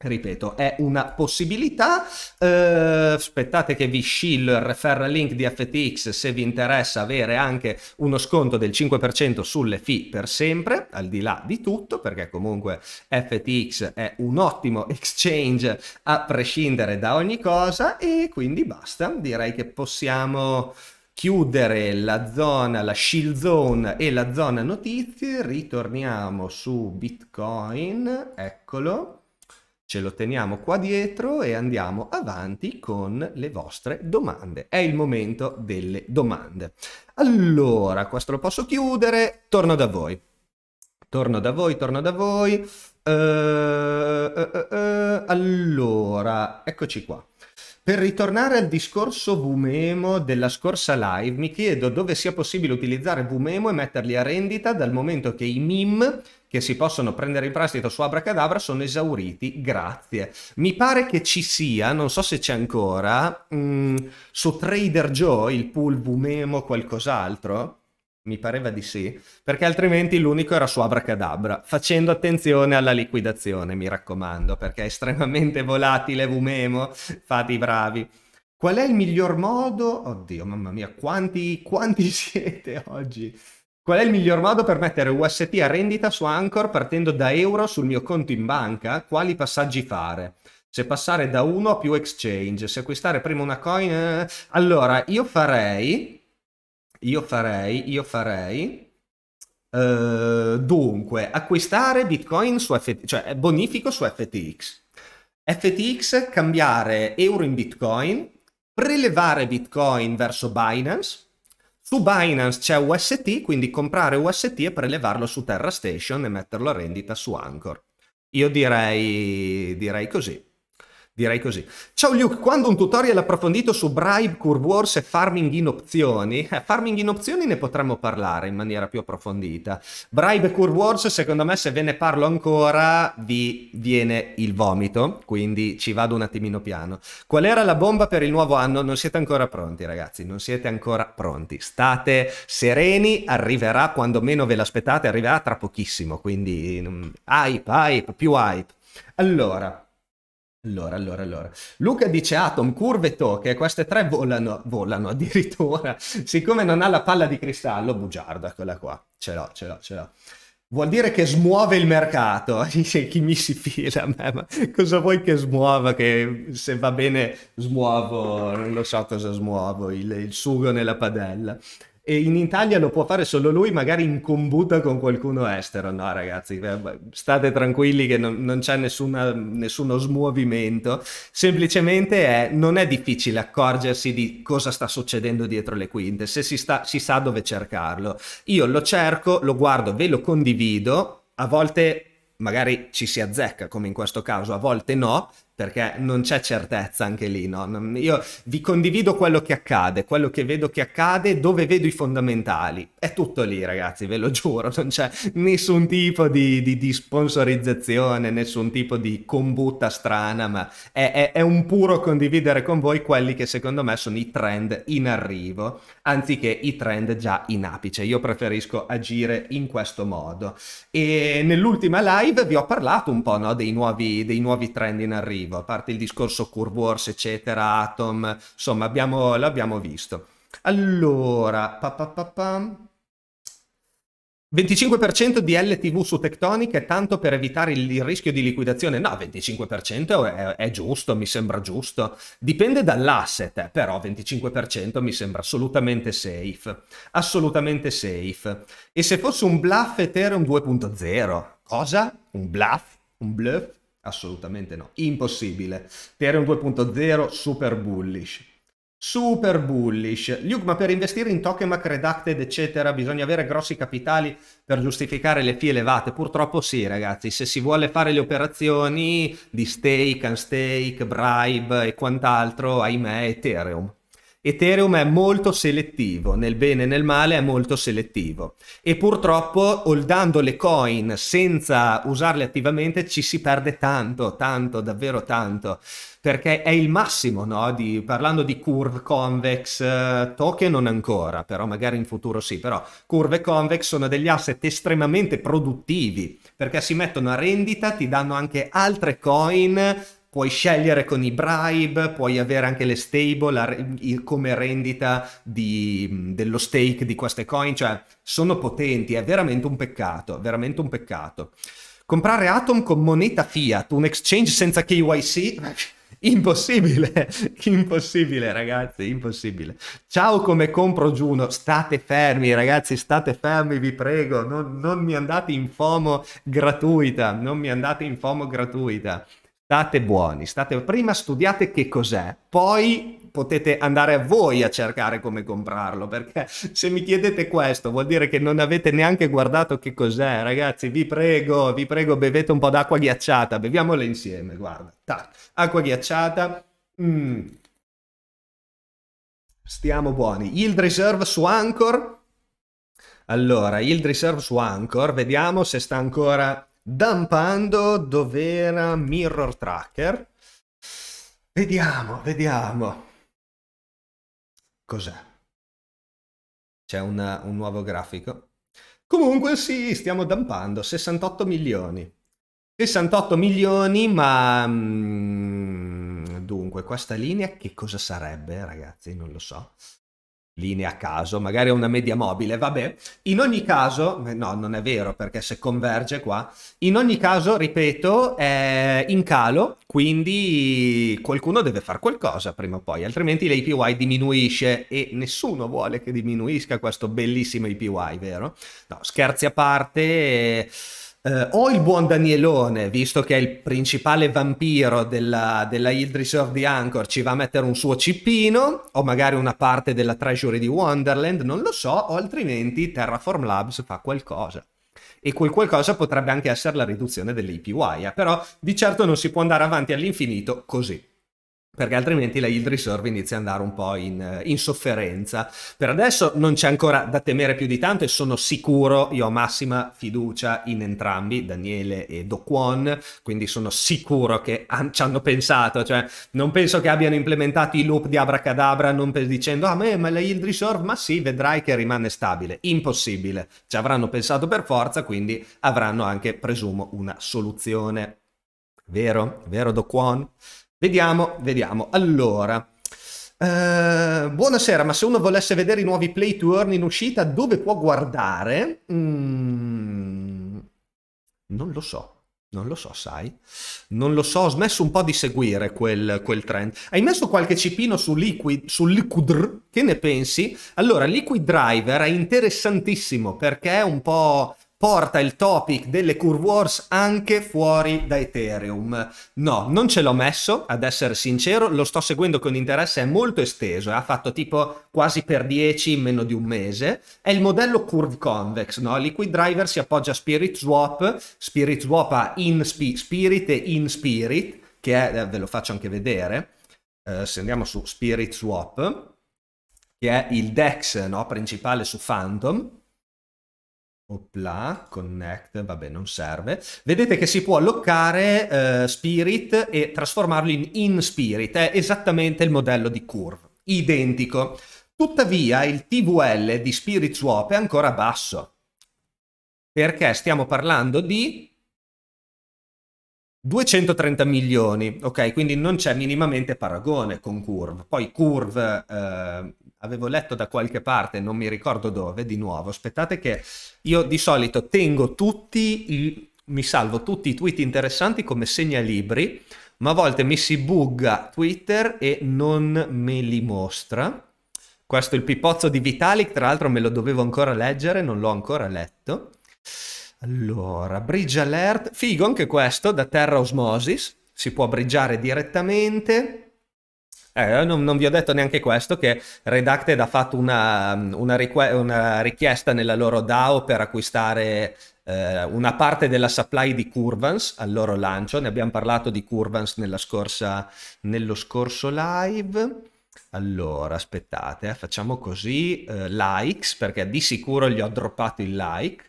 ripeto, è una possibilità. Eh, aspettate che vi scillo il referral link di FTX se vi interessa avere anche uno sconto del 5% sulle fee per sempre, al di là di tutto, perché comunque FTX è un ottimo exchange a prescindere da ogni cosa e quindi basta, direi che possiamo chiudere la zona, la shield zone e la zona notizie, ritorniamo su Bitcoin, eccolo, ce lo teniamo qua dietro e andiamo avanti con le vostre domande. È il momento delle domande. Allora, questo lo posso chiudere, torno da voi. Torno da voi, torno da voi. Uh, uh, uh, allora, eccoci qua. Per ritornare al discorso Vumemo della scorsa live, mi chiedo dove sia possibile utilizzare Vumemo e metterli a rendita dal momento che i meme che si possono prendere in prestito su Abracadabra sono esauriti. Grazie. Mi pare che ci sia, non so se c'è ancora, mh, mm, su Trader Joe il pool Vumemo qualcos'altro mi pareva di sì, perché altrimenti l'unico era su Abracadabra, facendo attenzione alla liquidazione, mi raccomando, perché è estremamente volatile Vumemo, fate i bravi. Qual è il miglior modo? Oddio, mamma mia, quanti, quanti siete oggi? Qual è il miglior modo per mettere UST a rendita su Anchor partendo da euro sul mio conto in banca? Quali passaggi fare? se passare da uno a più exchange, se acquistare prima una coin... Eh... Allora, io farei io farei, io farei. Uh, dunque, acquistare Bitcoin su FTX, cioè bonifico su FTX. FTX, cambiare euro in Bitcoin, prelevare Bitcoin verso Binance. Su Binance c'è UST, quindi comprare UST e prelevarlo su Terra Station e metterlo a rendita su Anchor. Io direi, direi così. Direi così. Ciao Luke, quando un tutorial approfondito su bribe, curve Wars e farming in opzioni, eh, farming in opzioni ne potremmo parlare in maniera più approfondita. Bribe e curve secondo me se ve ne parlo ancora vi viene il vomito, quindi ci vado un attimino piano. Qual era la bomba per il nuovo anno? Non siete ancora pronti ragazzi, non siete ancora pronti. State sereni, arriverà quando meno ve l'aspettate, arriverà tra pochissimo, quindi mm, hype, hype, più hype. Allora... Allora, allora, allora. Luca dice Atom, ah, curve tocche, queste tre volano, volano addirittura. Siccome non ha la palla di cristallo, bugiarda quella qua. Ce l'ho, ce l'ho, ce l'ho. Vuol dire che smuove il mercato. Chi mi si fila a me? Ma cosa vuoi che smuova? Che se va bene smuovo, non lo so cosa smuovo, il, il sugo nella padella e in Italia lo può fare solo lui, magari in combutta con qualcuno estero. No, ragazzi, eh, state tranquilli che non, non c'è nessuna, nessuno smuovimento. Semplicemente è, non è difficile accorgersi di cosa sta succedendo dietro le quinte, se si, sta, si sa dove cercarlo. Io lo cerco, lo guardo, ve lo condivido. A volte magari ci si azzecca, come in questo caso, a volte no, perché non c'è certezza anche lì. No? Io vi condivido quello che accade, quello che vedo che accade, dove vedo i fondamentali. È tutto lì, ragazzi, ve lo giuro. Non c'è nessun tipo di, di, di sponsorizzazione, nessun tipo di combutta strana, ma è, è, è un puro condividere con voi quelli che secondo me sono i trend in arrivo anziché i trend già in apice. Io preferisco agire in questo modo. E nell'ultima live vi ho parlato un po' no, dei, nuovi, dei, nuovi, trend in arrivo, a parte il discorso Curve Wars, eccetera, Atom, insomma abbiamo, l'abbiamo visto. Allora, pa, pa, pa, 25% di LTV su Tectonic è tanto per evitare il, rischio di liquidazione? No, 25% è, è, giusto, mi sembra giusto. Dipende dall'asset, però 25% mi sembra assolutamente safe. Assolutamente safe. E se fosse un bluff Ethereum 2.0? Cosa? Un bluff? Un bluff? Assolutamente no, impossibile. Ethereum 2.0 super bullish super bullish. Luke, ma per investire in token ma redacted, eccetera, bisogna avere grossi capitali per giustificare le fee elevate? Purtroppo sì, ragazzi. Se si vuole fare le operazioni di stake, unstake, bribe e quant'altro, ahimè, Ethereum. Ethereum è molto selettivo, nel bene e nel male è molto selettivo e purtroppo holdando le coin senza usarle attivamente ci si perde tanto, tanto, davvero tanto, perché è il massimo, no? Di, parlando di curve convex, eh, token non ancora, però magari in futuro sì, però curve convex sono degli asset estremamente produttivi perché si mettono a rendita, ti danno anche altre coin puoi scegliere con i bribe, puoi avere anche le stable come rendita di, dello stake di queste coin, cioè sono potenti, è veramente un peccato, veramente un peccato. Comprare Atom con moneta fiat, un exchange senza KYC, impossibile, impossibile ragazzi, impossibile. Ciao come compro Giuno, state fermi ragazzi, state fermi, vi prego, non, non mi andate in FOMO gratuita, non mi andate in FOMO gratuita. State buoni, state prima studiate che cos'è, poi potete andare voi a cercare come comprarlo, perché se mi chiedete questo vuol dire che non avete neanche guardato che cos'è, ragazzi, vi prego, vi prego, bevete un po' d'acqua ghiacciata, beviamola insieme, guarda, tac, acqua ghiacciata, mm. stiamo buoni. Yield Reserve su Anchor, allora, Yield Reserve su Anchor, vediamo se sta ancora Dampando dov'era Mirror Tracker. Vediamo, vediamo. Cos'è? C'è una, un nuovo grafico. Comunque sì, stiamo dampando 68 milioni. 68 milioni, ma mm, dunque, questa linea che cosa sarebbe, ragazzi? Non lo so linee a caso, magari è una media mobile, vabbè. In ogni caso, eh, no, non è vero perché se converge qua, in ogni caso, ripeto, è in calo, quindi qualcuno deve fare qualcosa prima o poi, altrimenti l'APY diminuisce e nessuno vuole che diminuisca questo bellissimo APY, vero? No, scherzi a parte... Eh eh, o il buon Danielone, visto che è il principale vampiro della, della Yield Reserve di Anchor, ci va a mettere un suo cippino, o magari una parte della treasury di Wonderland, non lo so, o altrimenti Terraform Labs fa qualcosa e quel qualcosa potrebbe anche essere la riduzione delle però di certo non si può andare avanti all'infinito così perché altrimenti la yield reserve inizia ad andare un po' in, eh, in, sofferenza. Per adesso non c'è ancora da temere più di tanto e sono sicuro, io ho massima fiducia in entrambi, Daniele e Do Kwon, quindi sono sicuro che han, ci hanno pensato, cioè non penso che abbiano implementato i loop di abracadabra non per, dicendo ah me, ma la yield reserve, ma sì, vedrai che rimane stabile. Impossibile, ci avranno pensato per forza, quindi avranno anche, presumo, una soluzione. Vero? Vero Do Kwon? Vediamo, vediamo. Allora, eh, buonasera, ma se uno volesse vedere i nuovi play to earn in uscita, dove può guardare? Mm, non lo so. Non lo so, sai? Non lo so, ho smesso un po' di seguire quel, quel trend. Hai messo qualche cipino su Liquid, su Liquidr? Che ne pensi? Allora, Liquid Driver è interessantissimo perché è un po' porta il topic delle Curve Wars anche fuori da Ethereum. No, non ce l'ho messo, ad essere sincero, lo sto seguendo con interesse, è molto esteso, eh. ha fatto tipo quasi per 10 in meno di un mese. È il modello Curve Convex, no? Liquid Driver si appoggia a Spirit Swap, Spirit Swap ha in spi- Spirit e in Spirit, che è, eh, ve lo faccio anche vedere, eh, se andiamo su Spirit Swap, che è il DEX no? principale su Phantom Opla, connect, vabbè non serve. Vedete che si può alloccare eh, spirit e trasformarlo in in spirit, è esattamente il modello di curve, identico. Tuttavia il TVL di spirit swap è ancora basso, perché stiamo parlando di 230 milioni, ok? Quindi non c'è minimamente paragone con Curve. Poi Curve, eh, avevo letto da qualche parte, non mi ricordo dove, di nuovo, aspettate che io di solito tengo tutti, i, mi salvo tutti i tweet interessanti come segnalibri, ma a volte mi si bugga Twitter e non me li mostra. Questo è il pipozzo di Vitalik, tra l'altro me lo dovevo ancora leggere, non l'ho ancora letto. Allora, bridge alert, figo anche questo, da terra osmosis, si può bridgeare direttamente. Eh, non, non, vi ho detto neanche questo, che Redacted ha fatto una, una, rique- una richiesta nella loro DAO per acquistare eh, una parte della supply di Curvans al loro lancio. Ne abbiamo parlato di Curvans scorsa, nello scorso live. Allora, aspettate, eh, facciamo così, eh, likes, perché di sicuro gli ho droppato il like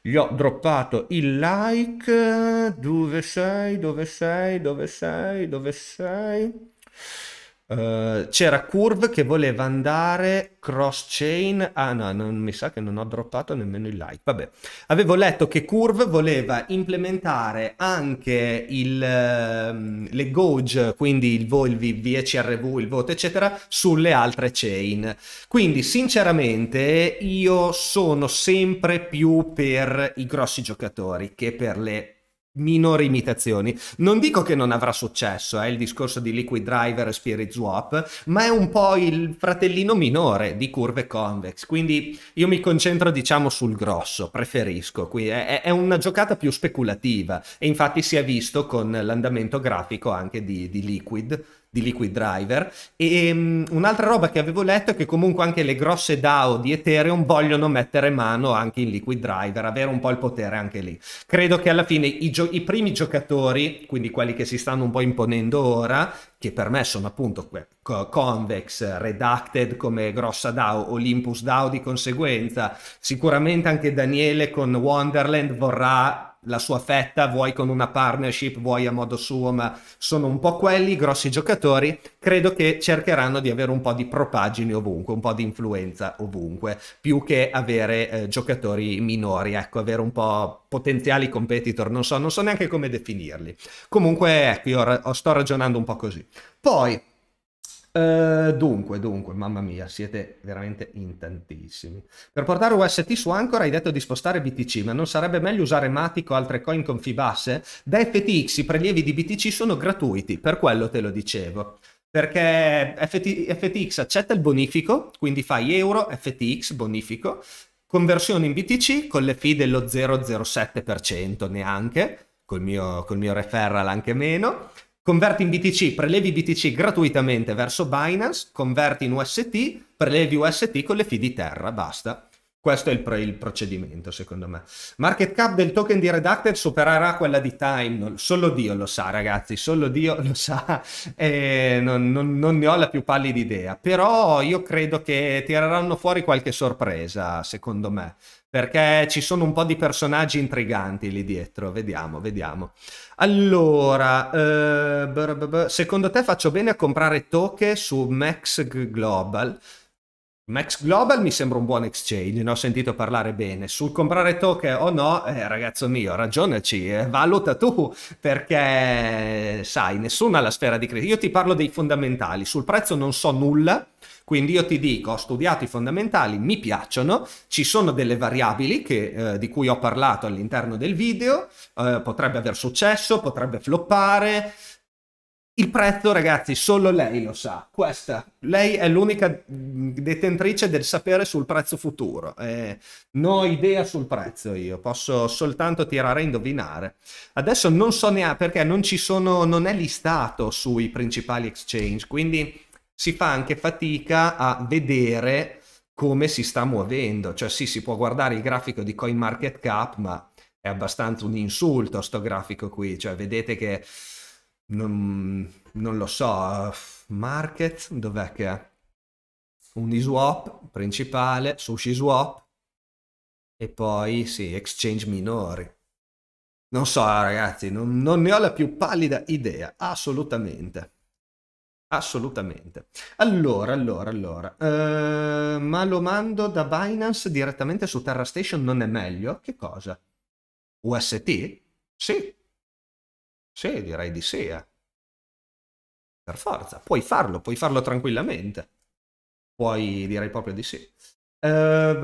gli ho droppato il like dove sei dove sei dove sei dove sei Uh, c'era Curve che voleva andare cross chain. Ah no, non, mi sa che non ho droppato nemmeno il like. Vabbè, avevo letto che Curve voleva implementare anche il, uh, le Gauge, quindi il VO, il CRV, il voto, eccetera, sulle altre chain. Quindi, sinceramente, io sono sempre più per i grossi giocatori che per le minori imitazioni. Non dico che non avrà successo, è eh, il discorso di Liquid Driver e Spirit Swap, ma è un po' il fratellino minore di curve convex, quindi io mi concentro diciamo sul grosso, preferisco, qui è, è una giocata più speculativa e infatti si è visto con l'andamento grafico anche di, di Liquid di Liquid Driver. E um, un'altra roba che avevo letto è che comunque anche le grosse DAO di Ethereum vogliono mettere mano anche in Liquid Driver, avere un po' il potere anche lì. Credo che alla fine i, gio- i primi giocatori, quindi quelli che si stanno un po' imponendo ora, che per me sono appunto que- Convex, Redacted come grossa DAO, Olympus DAO di conseguenza, sicuramente anche Daniele con Wonderland vorrà la sua fetta, vuoi con una partnership, vuoi a modo suo, ma sono un po' quelli, grossi giocatori, credo che cercheranno di avere un po' di propaggine ovunque, un po' di influenza ovunque, più che avere eh, giocatori minori, ecco, avere un po' potenziali competitor, non so, non so neanche come definirli. Comunque, ecco, io ra- sto ragionando un po' così. Poi, eh, dunque, dunque, mamma mia, siete veramente in tantissimi. Per portare UST su Ancora hai detto di spostare BTC, ma non sarebbe meglio usare Matic o altre coin con fee basse? Da FTX i prelievi di BTC sono gratuiti, per quello te lo dicevo. Perché FT FTX accetta il bonifico, quindi fai euro FTX bonifico, conversione in BTC con le fee dello 0,07% neanche, col mio, col mio referral anche meno converti in BTC, prelevi BTC gratuitamente verso Binance, converti in UST, prelevi UST con le fee di terra, basta. Questo è il, il, procedimento, secondo me. Market cap del token di Redacted supererà quella di Time. solo Dio lo sa, ragazzi. Solo Dio lo sa. E non, non, non ne ho la più pallida idea. Però io credo che tireranno fuori qualche sorpresa, secondo me perché ci sono un po' di personaggi intriganti lì dietro. Vediamo, vediamo. Allora, eh, br- br- br- secondo te faccio bene a comprare token su Max Global? Max Global mi sembra un buon exchange, ne ho sentito parlare bene. Sul comprare token o no, eh, ragazzo mio, ragionaci, eh, valuta tu, perché sai, nessuno ha la sfera di credito. Io ti parlo dei fondamentali, sul prezzo non so nulla, quindi io ti dico, ho studiato i fondamentali, mi piacciono, ci sono delle variabili che, eh, di cui ho parlato all'interno del video, eh, potrebbe aver successo, potrebbe floppare. Il prezzo, ragazzi, solo lei lo sa. Questa, lei è l'unica mm, detentrice del sapere sul prezzo futuro. Eh, non ho idea sul prezzo io, posso soltanto tirare a indovinare. Adesso non so neanche perché non ci sono, non è listato sui principali exchange, quindi si fa anche fatica a vedere come si sta muovendo. Cioè sì, si può guardare il grafico di CoinMarketCap, ma è abbastanza un insulto sto grafico qui. Cioè vedete che... Non, non lo so, eh, market, dov'è che è? Uniswap principale, SushiSwap e poi sì, exchange minori. Non so ragazzi, non, non ne ho la più pallida idea, assolutamente. Assolutamente. Allora, allora, allora, eh, ma lo mando da Binance direttamente su Terra Station non è meglio? Che cosa? UST? Sì. Sì, direi di sì. Eh. Per forza, puoi farlo, puoi farlo tranquillamente. Puoi, direi proprio di sì. Eh,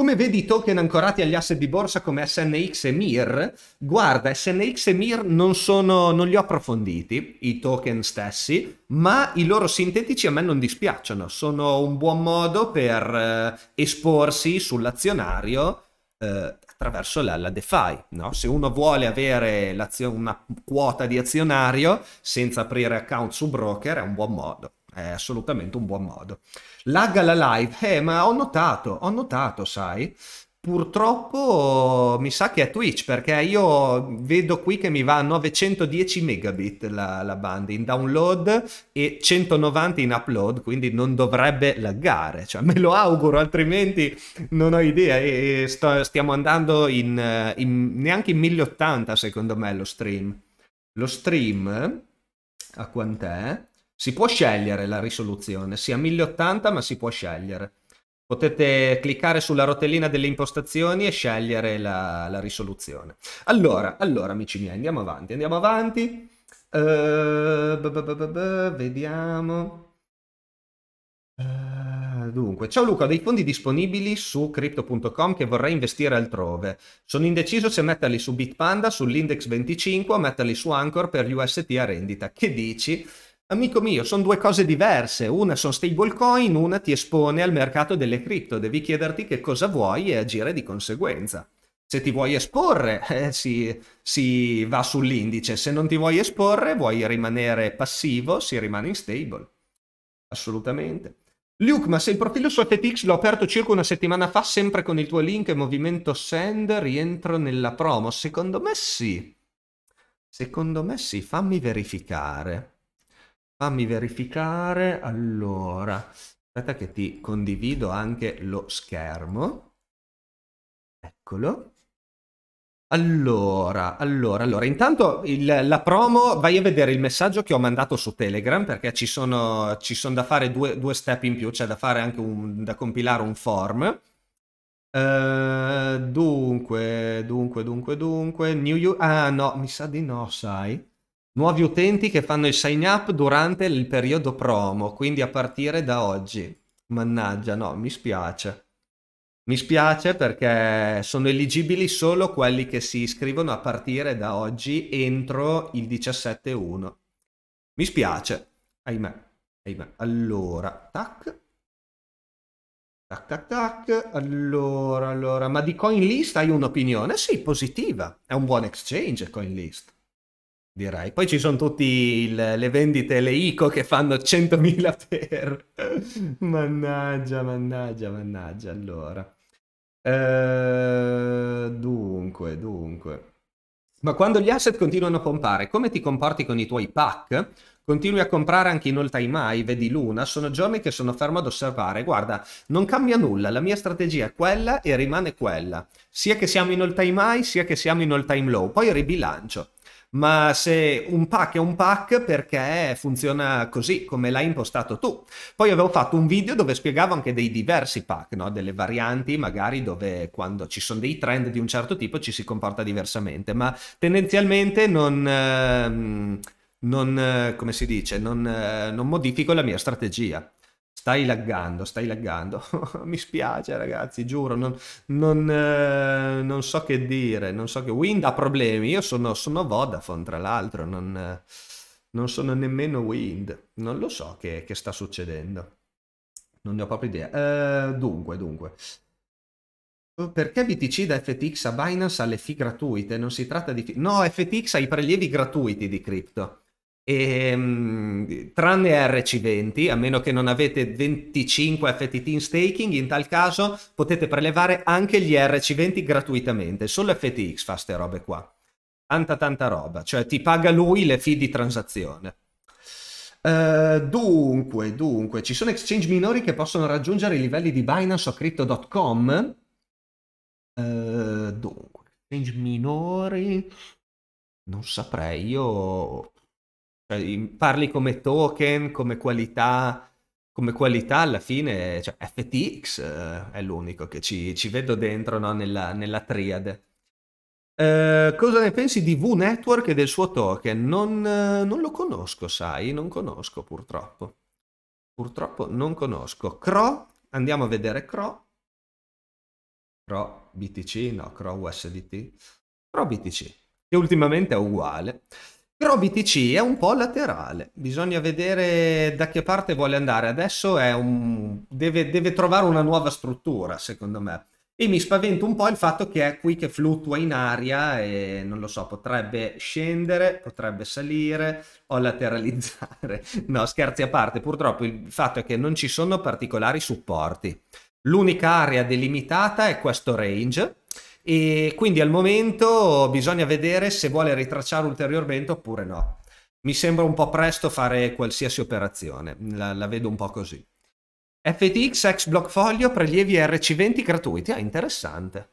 come vedi i token ancorati agli asset di borsa come SNX e MIR? Guarda, SNX e MIR non, sono, non li ho approfonditi, i token stessi, ma i loro sintetici a me non dispiacciono, sono un buon modo per eh, esporsi sull'azionario eh, attraverso la, la DeFi. No? Se uno vuole avere una quota di azionario senza aprire account su broker è un buon modo è assolutamente un buon modo. Lagga la live, eh, ma ho notato, ho notato, sai, Purtroppo mi sa che è Twitch perché io vedo qui che mi va a 910 megabit la, la banda in download e 190 in upload, quindi non dovrebbe laggare, cioè, me lo auguro, altrimenti non ho idea e sto, stiamo andando in, in, neanche in 1080 secondo me lo stream. Lo stream a quant'è? Si può scegliere la risoluzione, sia 1080 ma si può scegliere. Potete cliccare sulla rotellina delle impostazioni e scegliere la, la risoluzione. Allora, allora, amici miei, andiamo avanti, andiamo avanti. Uh, b -b -b vediamo. Uh, dunque, ciao Luca, ho dei fondi disponibili su crypto.com che vorrei investire altrove. Sono indeciso se metterli su Bitpanda, sull'index 25 o metterli su Anchor per UST a rendita. Che dici? Amico mio, sono due cose diverse, una sono stablecoin, una ti espone al mercato delle cripto, devi chiederti che cosa vuoi e agire di conseguenza. Se ti vuoi esporre, eh, si, si va sull'indice, se non ti vuoi esporre, vuoi rimanere passivo, si rimane in stable. Assolutamente. Luke, ma se il profilo su FTX l'ho aperto circa una settimana fa, sempre con il tuo link e movimento send, rientro nella promo? Secondo me sì. Secondo me sì, fammi verificare. Fammi verificare. Allora, aspetta che ti condivido anche lo schermo. Eccolo. Allora, allora, allora, intanto il, la promo, vai a vedere il messaggio che ho mandato su Telegram perché ci sono, ci sono da fare due, due, step in più, cioè da fare anche un, da compilare un form. Uh, dunque, dunque, dunque, dunque, New You, ah no, mi sa di no, sai nuovi utenti che fanno il sign up durante il periodo promo, quindi a partire da oggi. Mannaggia, no, mi spiace. Mi spiace perché sono eligibili solo quelli che si iscrivono a partire da oggi entro il 17.1. Mi spiace, ahimè, ahimè. Allora, tac. Tac, tac, tac. Allora, allora, ma di CoinList hai un'opinione? Sì, positiva. È un buon exchange CoinList direi. Poi ci sono tutte le vendite, le ICO che fanno 100.000 per... mannaggia, mannaggia, mannaggia, allora. Eh, dunque, dunque. Ma quando gli asset continuano a pompare, come ti comporti con i tuoi pack? Continui a comprare anche in all time high, vedi Luna, sono giorni che sono fermo ad osservare. Guarda, non cambia nulla, la mia strategia è quella e rimane quella. Sia che siamo in all time high, sia che siamo in all time low. Poi ribilancio ma se un pack è un pack perché funziona così, come l'hai impostato tu. Poi avevo fatto un video dove spiegavo anche dei diversi pack, no? delle varianti magari dove quando ci sono dei trend di un certo tipo ci si comporta diversamente, ma tendenzialmente non... Ehm, non, eh, come si dice, non, eh, non, modifico la mia strategia. Stai laggando, stai laggando. Mi spiace ragazzi, giuro, non, non, eh, non, so che dire, non so che... Wind ha problemi, io sono, sono Vodafone tra l'altro, non, eh, non, sono nemmeno Wind, non lo so che, che, sta succedendo. Non ne ho proprio idea. Eh, dunque, dunque. Perché BTC da FTX a Binance ha le FI gratuite? Non si tratta di... No, FTX ha i prelievi gratuiti di cripto e, ehm, tranne RC20, a meno che non avete 25 FTT in staking, in tal caso potete prelevare anche gli RC20 gratuitamente, solo FTX fa queste robe qua. Tanta tanta roba, cioè ti paga lui le fee di transazione. Uh, dunque, dunque, ci sono exchange minori che possono raggiungere i livelli di Binance o Crypto.com? Uh, eh, dunque, exchange minori... Non saprei, io cioè, parli come token, come qualità, come qualità alla fine, cioè, FTX eh, è l'unico che ci, ci vedo dentro no? nella, nella, triade. Eh, cosa ne pensi di V Network e del suo token? Non, eh, non lo conosco, sai, non conosco purtroppo. Purtroppo non conosco. Cro, andiamo a vedere Cro. Cro BTC, no, Cro USDT. Cro BTC, che ultimamente è uguale. Però BTC è un po' laterale, bisogna vedere da che parte vuole andare. Adesso un... deve, deve, trovare una nuova struttura, secondo me. E mi spaventa un po' il fatto che è qui che fluttua in aria e non lo so, potrebbe scendere, potrebbe salire o lateralizzare. No, scherzi a parte, purtroppo il fatto è che non ci sono particolari supporti. L'unica area delimitata è questo range, e quindi al momento bisogna vedere se vuole ritracciare ulteriormente oppure no. Mi sembra un po' presto fare qualsiasi operazione, la, la vedo un po' così. FTX, ex blockfolio, prelievi RC20 gratuiti. Ah, interessante.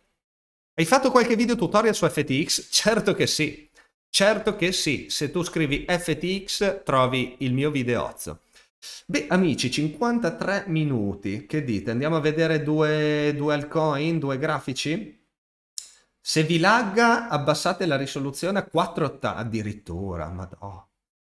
Hai fatto qualche video tutorial su FTX? Certo che sì. Certo che sì. Se tu scrivi FTX trovi il mio videozzo. Beh, amici, 53 minuti. Che dite? Andiamo a vedere due, due altcoin, due grafici? Se vi lagga, abbassate la risoluzione a 480 addirittura, madonna.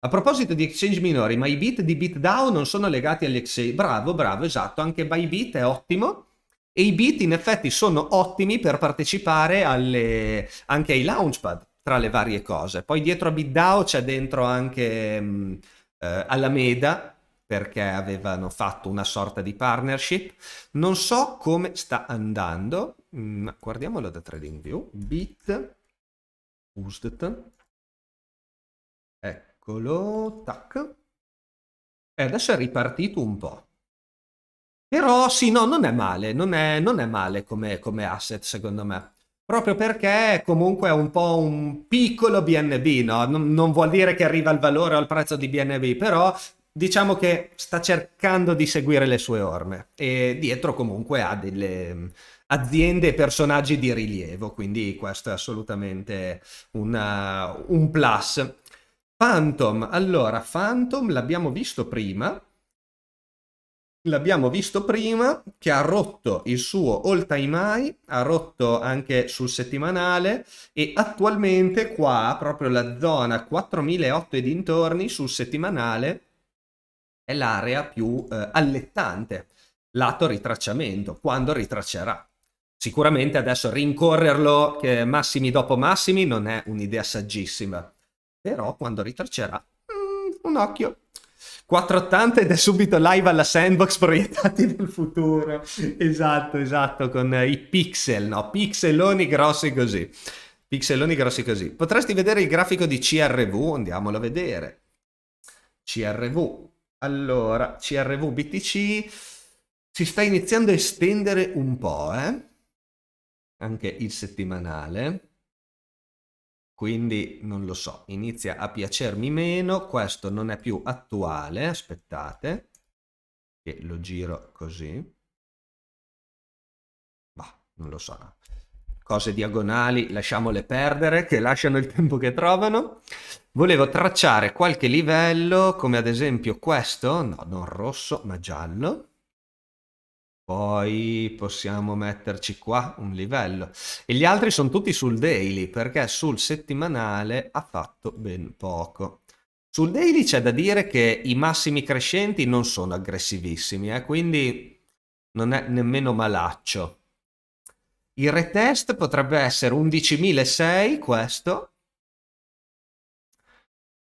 A proposito di exchange minori, ma i bit di BitDAO non sono legati agli exchange. Bravo, bravo, esatto, anche ByBit è ottimo. E i bit in effetti sono ottimi per partecipare alle... anche ai launchpad, tra le varie cose. Poi dietro a BitDAO c'è dentro anche mm, eh, Alameda, perché avevano fatto una sorta di partnership. Non so come sta andando, mh, mm, guardiamola da trading view, bit, usdt, eccolo, tac, e adesso è ripartito un po'. Però sì, no, non è male, non è, non è male come, come asset secondo me proprio perché comunque è un po' un piccolo BNB, no? non, non, vuol dire che arriva al valore o al prezzo di BNB, però diciamo che sta cercando di seguire le sue orme e dietro comunque ha delle, aziende e personaggi di rilievo, quindi questo è assolutamente una, uh, un plus. Phantom, allora, Phantom l'abbiamo visto prima, l'abbiamo visto prima, che ha rotto il suo all time high, ha rotto anche sul settimanale e attualmente qua, proprio la zona 4008 e dintorni sul settimanale, è l'area più eh, allettante, lato ritracciamento, quando ritraccerà Sicuramente adesso rincorrerlo eh, massimi dopo massimi non è un'idea saggissima, però quando ritorcerà, mm, un occhio. 480 ed è subito live alla sandbox proiettati nel futuro. esatto, esatto, con i pixel, no? Pixeloni grossi così. Pixeloni grossi così. Potresti vedere il grafico di CRV, andiamolo a vedere. CRV. Allora, CRV BTC si sta iniziando a estendere un po', eh? anche il settimanale, quindi non lo so, inizia a piacermi meno, questo non è più attuale, aspettate, che lo giro così, bah, non lo so, no. cose diagonali lasciamole perdere, che lasciano il tempo che trovano, volevo tracciare qualche livello, come ad esempio questo, no, non rosso ma giallo, poi possiamo metterci qua un livello. E gli altri sono tutti sul daily, perché sul settimanale ha fatto ben poco. Sul daily c'è da dire che i massimi crescenti non sono aggressivissimi, eh, quindi non è nemmeno malaccio. Il retest potrebbe essere 11.600 questo,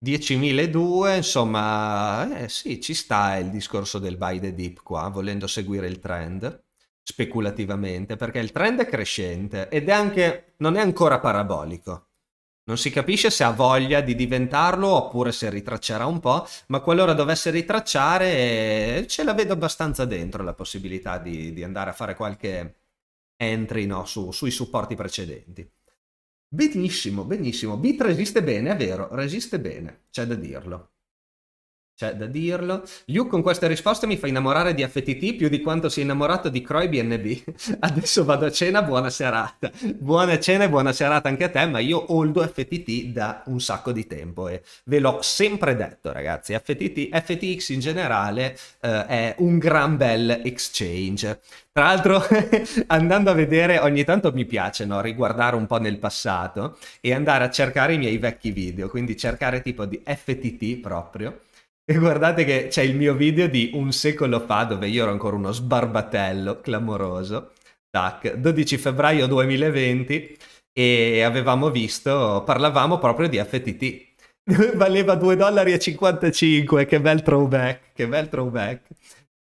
10.002, insomma, eh, sì, ci sta il discorso del buy the dip qua, volendo seguire il trend speculativamente, perché il trend è crescente ed è anche, non è ancora parabolico. Non si capisce se ha voglia di diventarlo oppure se ritraccerà un po', ma qualora dovesse ritracciare eh, ce la vedo abbastanza dentro la possibilità di, di andare a fare qualche entry no, su, sui supporti precedenti. Benissimo, benissimo. Bit resiste bene, è vero, resiste bene, c'è da dirlo c'è da dirlo. Liu con questa risposta mi fa innamorare di FTT più di quanto si è innamorato di Croy BNB. Adesso vado a cena, buona serata. Buona cena e buona serata anche a te, ma io holdo FTT da un sacco di tempo e ve l'ho sempre detto ragazzi, FTT, FTX in generale eh, è un gran bel exchange. Tra l'altro, andando a vedere, ogni tanto mi piace no? riguardare un po' nel passato e andare a cercare i miei vecchi video, quindi cercare tipo di FTT proprio e guardate che c'è il mio video di un secolo fa dove io ero ancora uno sbarbatello clamoroso. Tac, 12 febbraio 2020 e avevamo visto, parlavamo proprio di FTT. Valeva 2,55 dollari, che bel throwback, che bel throwback.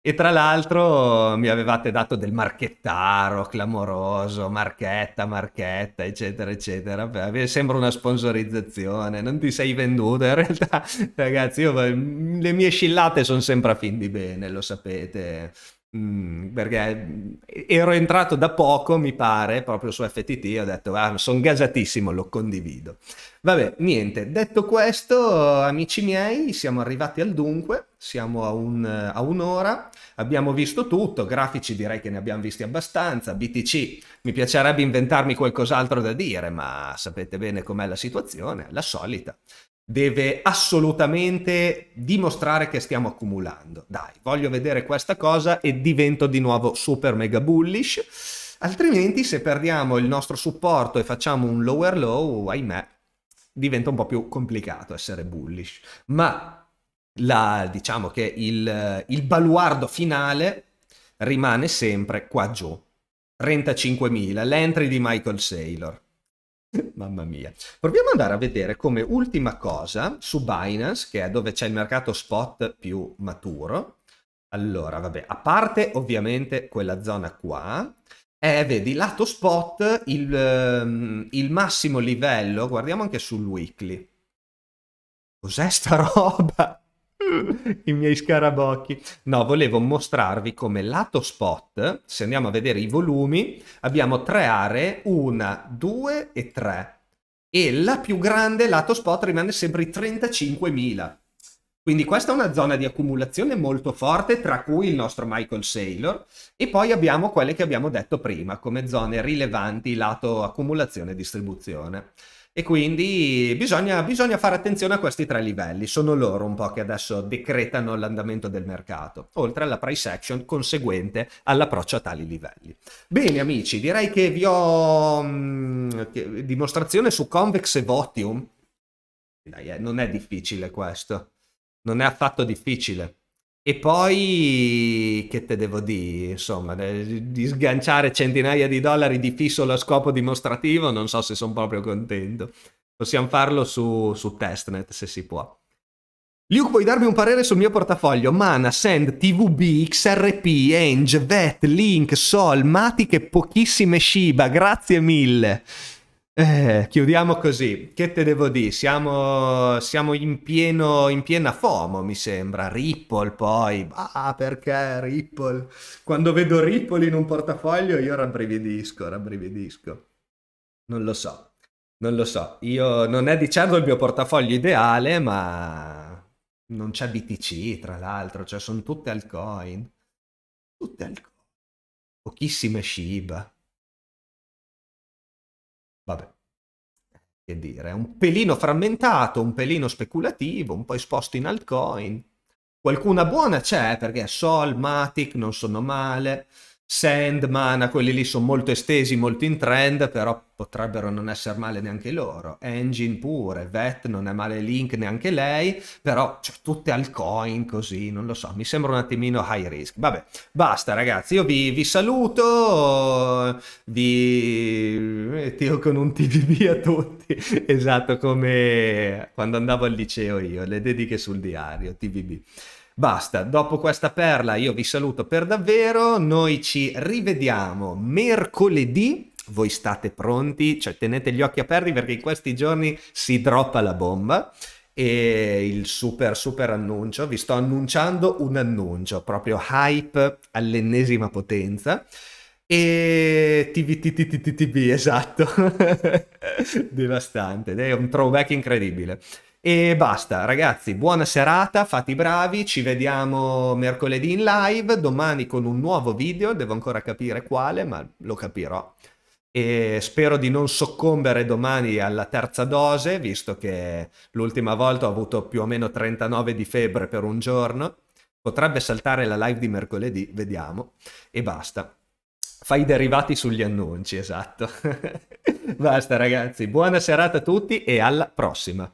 E tra l'altro mi avevate dato del marchettaro clamoroso, marchetta, marchetta, eccetera, eccetera. Beh, sembra una sponsorizzazione, non ti sei venduto. In realtà, ragazzi, io, mm, le mie scillate sono sempre a fin di bene, lo sapete. Mm, perché eh, ero entrato da poco, mi pare, proprio su FTT, ho detto, ah, sono gasatissimo, lo condivido. Vabbè, niente, detto questo, amici miei, siamo arrivati al dunque, siamo a, un, a un'ora, abbiamo visto tutto, grafici direi che ne abbiamo visti abbastanza, BTC, mi piacerebbe inventarmi qualcos'altro da dire, ma sapete bene com'è la situazione, la solita. Deve assolutamente dimostrare che stiamo accumulando. Dai, voglio vedere questa cosa e divento di nuovo super mega bullish. Altrimenti, se perdiamo il nostro supporto e facciamo un lower low, ahimè, diventa un po' più complicato essere bullish. Ma la, diciamo che il, il baluardo finale rimane sempre qua giù. 35.000, l'entry di Michael Saylor. Mamma mia. Proviamo ad andare a vedere come ultima cosa su Binance, che è dove c'è il mercato spot più maturo. Allora, vabbè, a parte ovviamente quella zona qua, eh, vedi, lato spot, il, ehm, il massimo livello, guardiamo anche sul weekly. Cos'è sta roba? I miei scarabocchi. No, volevo mostrarvi come lato spot, se andiamo a vedere i volumi, abbiamo tre aree, una, due e tre. E la più grande lato spot rimane sempre i 35.000. Quindi questa è una zona di accumulazione molto forte, tra cui il nostro Michael Saylor, e poi abbiamo quelle che abbiamo detto prima come zone rilevanti lato accumulazione e distribuzione. E quindi bisogna, bisogna, fare attenzione a questi tre livelli, sono loro un po' che adesso decretano l'andamento del mercato, oltre alla price action conseguente all'approccio a tali livelli. Bene amici, direi che vi ho mh, mm, dimostrazione su Convex e Votium. Dai, eh, non è difficile questo non è affatto difficile. E poi, che te devo dire, insomma, di sganciare centinaia di dollari di fisso allo scopo dimostrativo, non so se sono proprio contento. Possiamo farlo su, su testnet se si può. Luke, puoi darmi un parere sul mio portafoglio? Mana, Send, TVB, XRP, Eng, Vet, Link, Sol, Matic e pochissime Shiba. Grazie mille. Eh, chiudiamo così. Che te devo dire? Siamo, siamo in, pieno, in, piena FOMO, mi sembra. Ripple poi. Ah, perché Ripple? Quando vedo Ripple in un portafoglio io rabbrividisco, rabbrividisco. Non lo so, non lo so. Io non è di certo il mio portafoglio ideale, ma non c'è BTC, tra l'altro, cioè sono tutte altcoin. Tutte altcoin. Pochissime Shiba vabbè, che dire, un pelino frammentato, un pelino speculativo, un po' esposto in altcoin. Qualcuna buona c'è perché Sol, Matic non sono male. Sand, quelli lì sono molto estesi, molto in trend, però potrebbero non essere male neanche loro. Engine pure, Vet non è male Link neanche lei, però cioè, tutte al coin così, non lo so, mi sembra un attimino high risk. Vabbè, basta ragazzi, io vi, vi saluto, vi tiro con un TVB a tutti, esatto come quando andavo al liceo io, le dediche sul diario, TVB. Basta, dopo questa perla io vi saluto per davvero, noi ci rivediamo mercoledì voi state pronti, cioè tenete gli occhi aperti perché in questi giorni si droppa la bomba e il super super annuncio, vi sto annunciando un annuncio, proprio hype all'ennesima potenza e TVTTTTB esatto, devastante, è un throwback incredibile. E basta, ragazzi, buona serata, fate i bravi, ci vediamo mercoledì in live, domani con un nuovo video, devo ancora capire quale, ma lo capirò. E spero di non soccombere domani alla terza dose, visto che l'ultima volta ho avuto più o meno 39 di febbre per un giorno. Potrebbe saltare la live di mercoledì, vediamo, e basta. Fai i derivati sugli annunci, esatto. basta ragazzi, buona serata a tutti e alla prossima.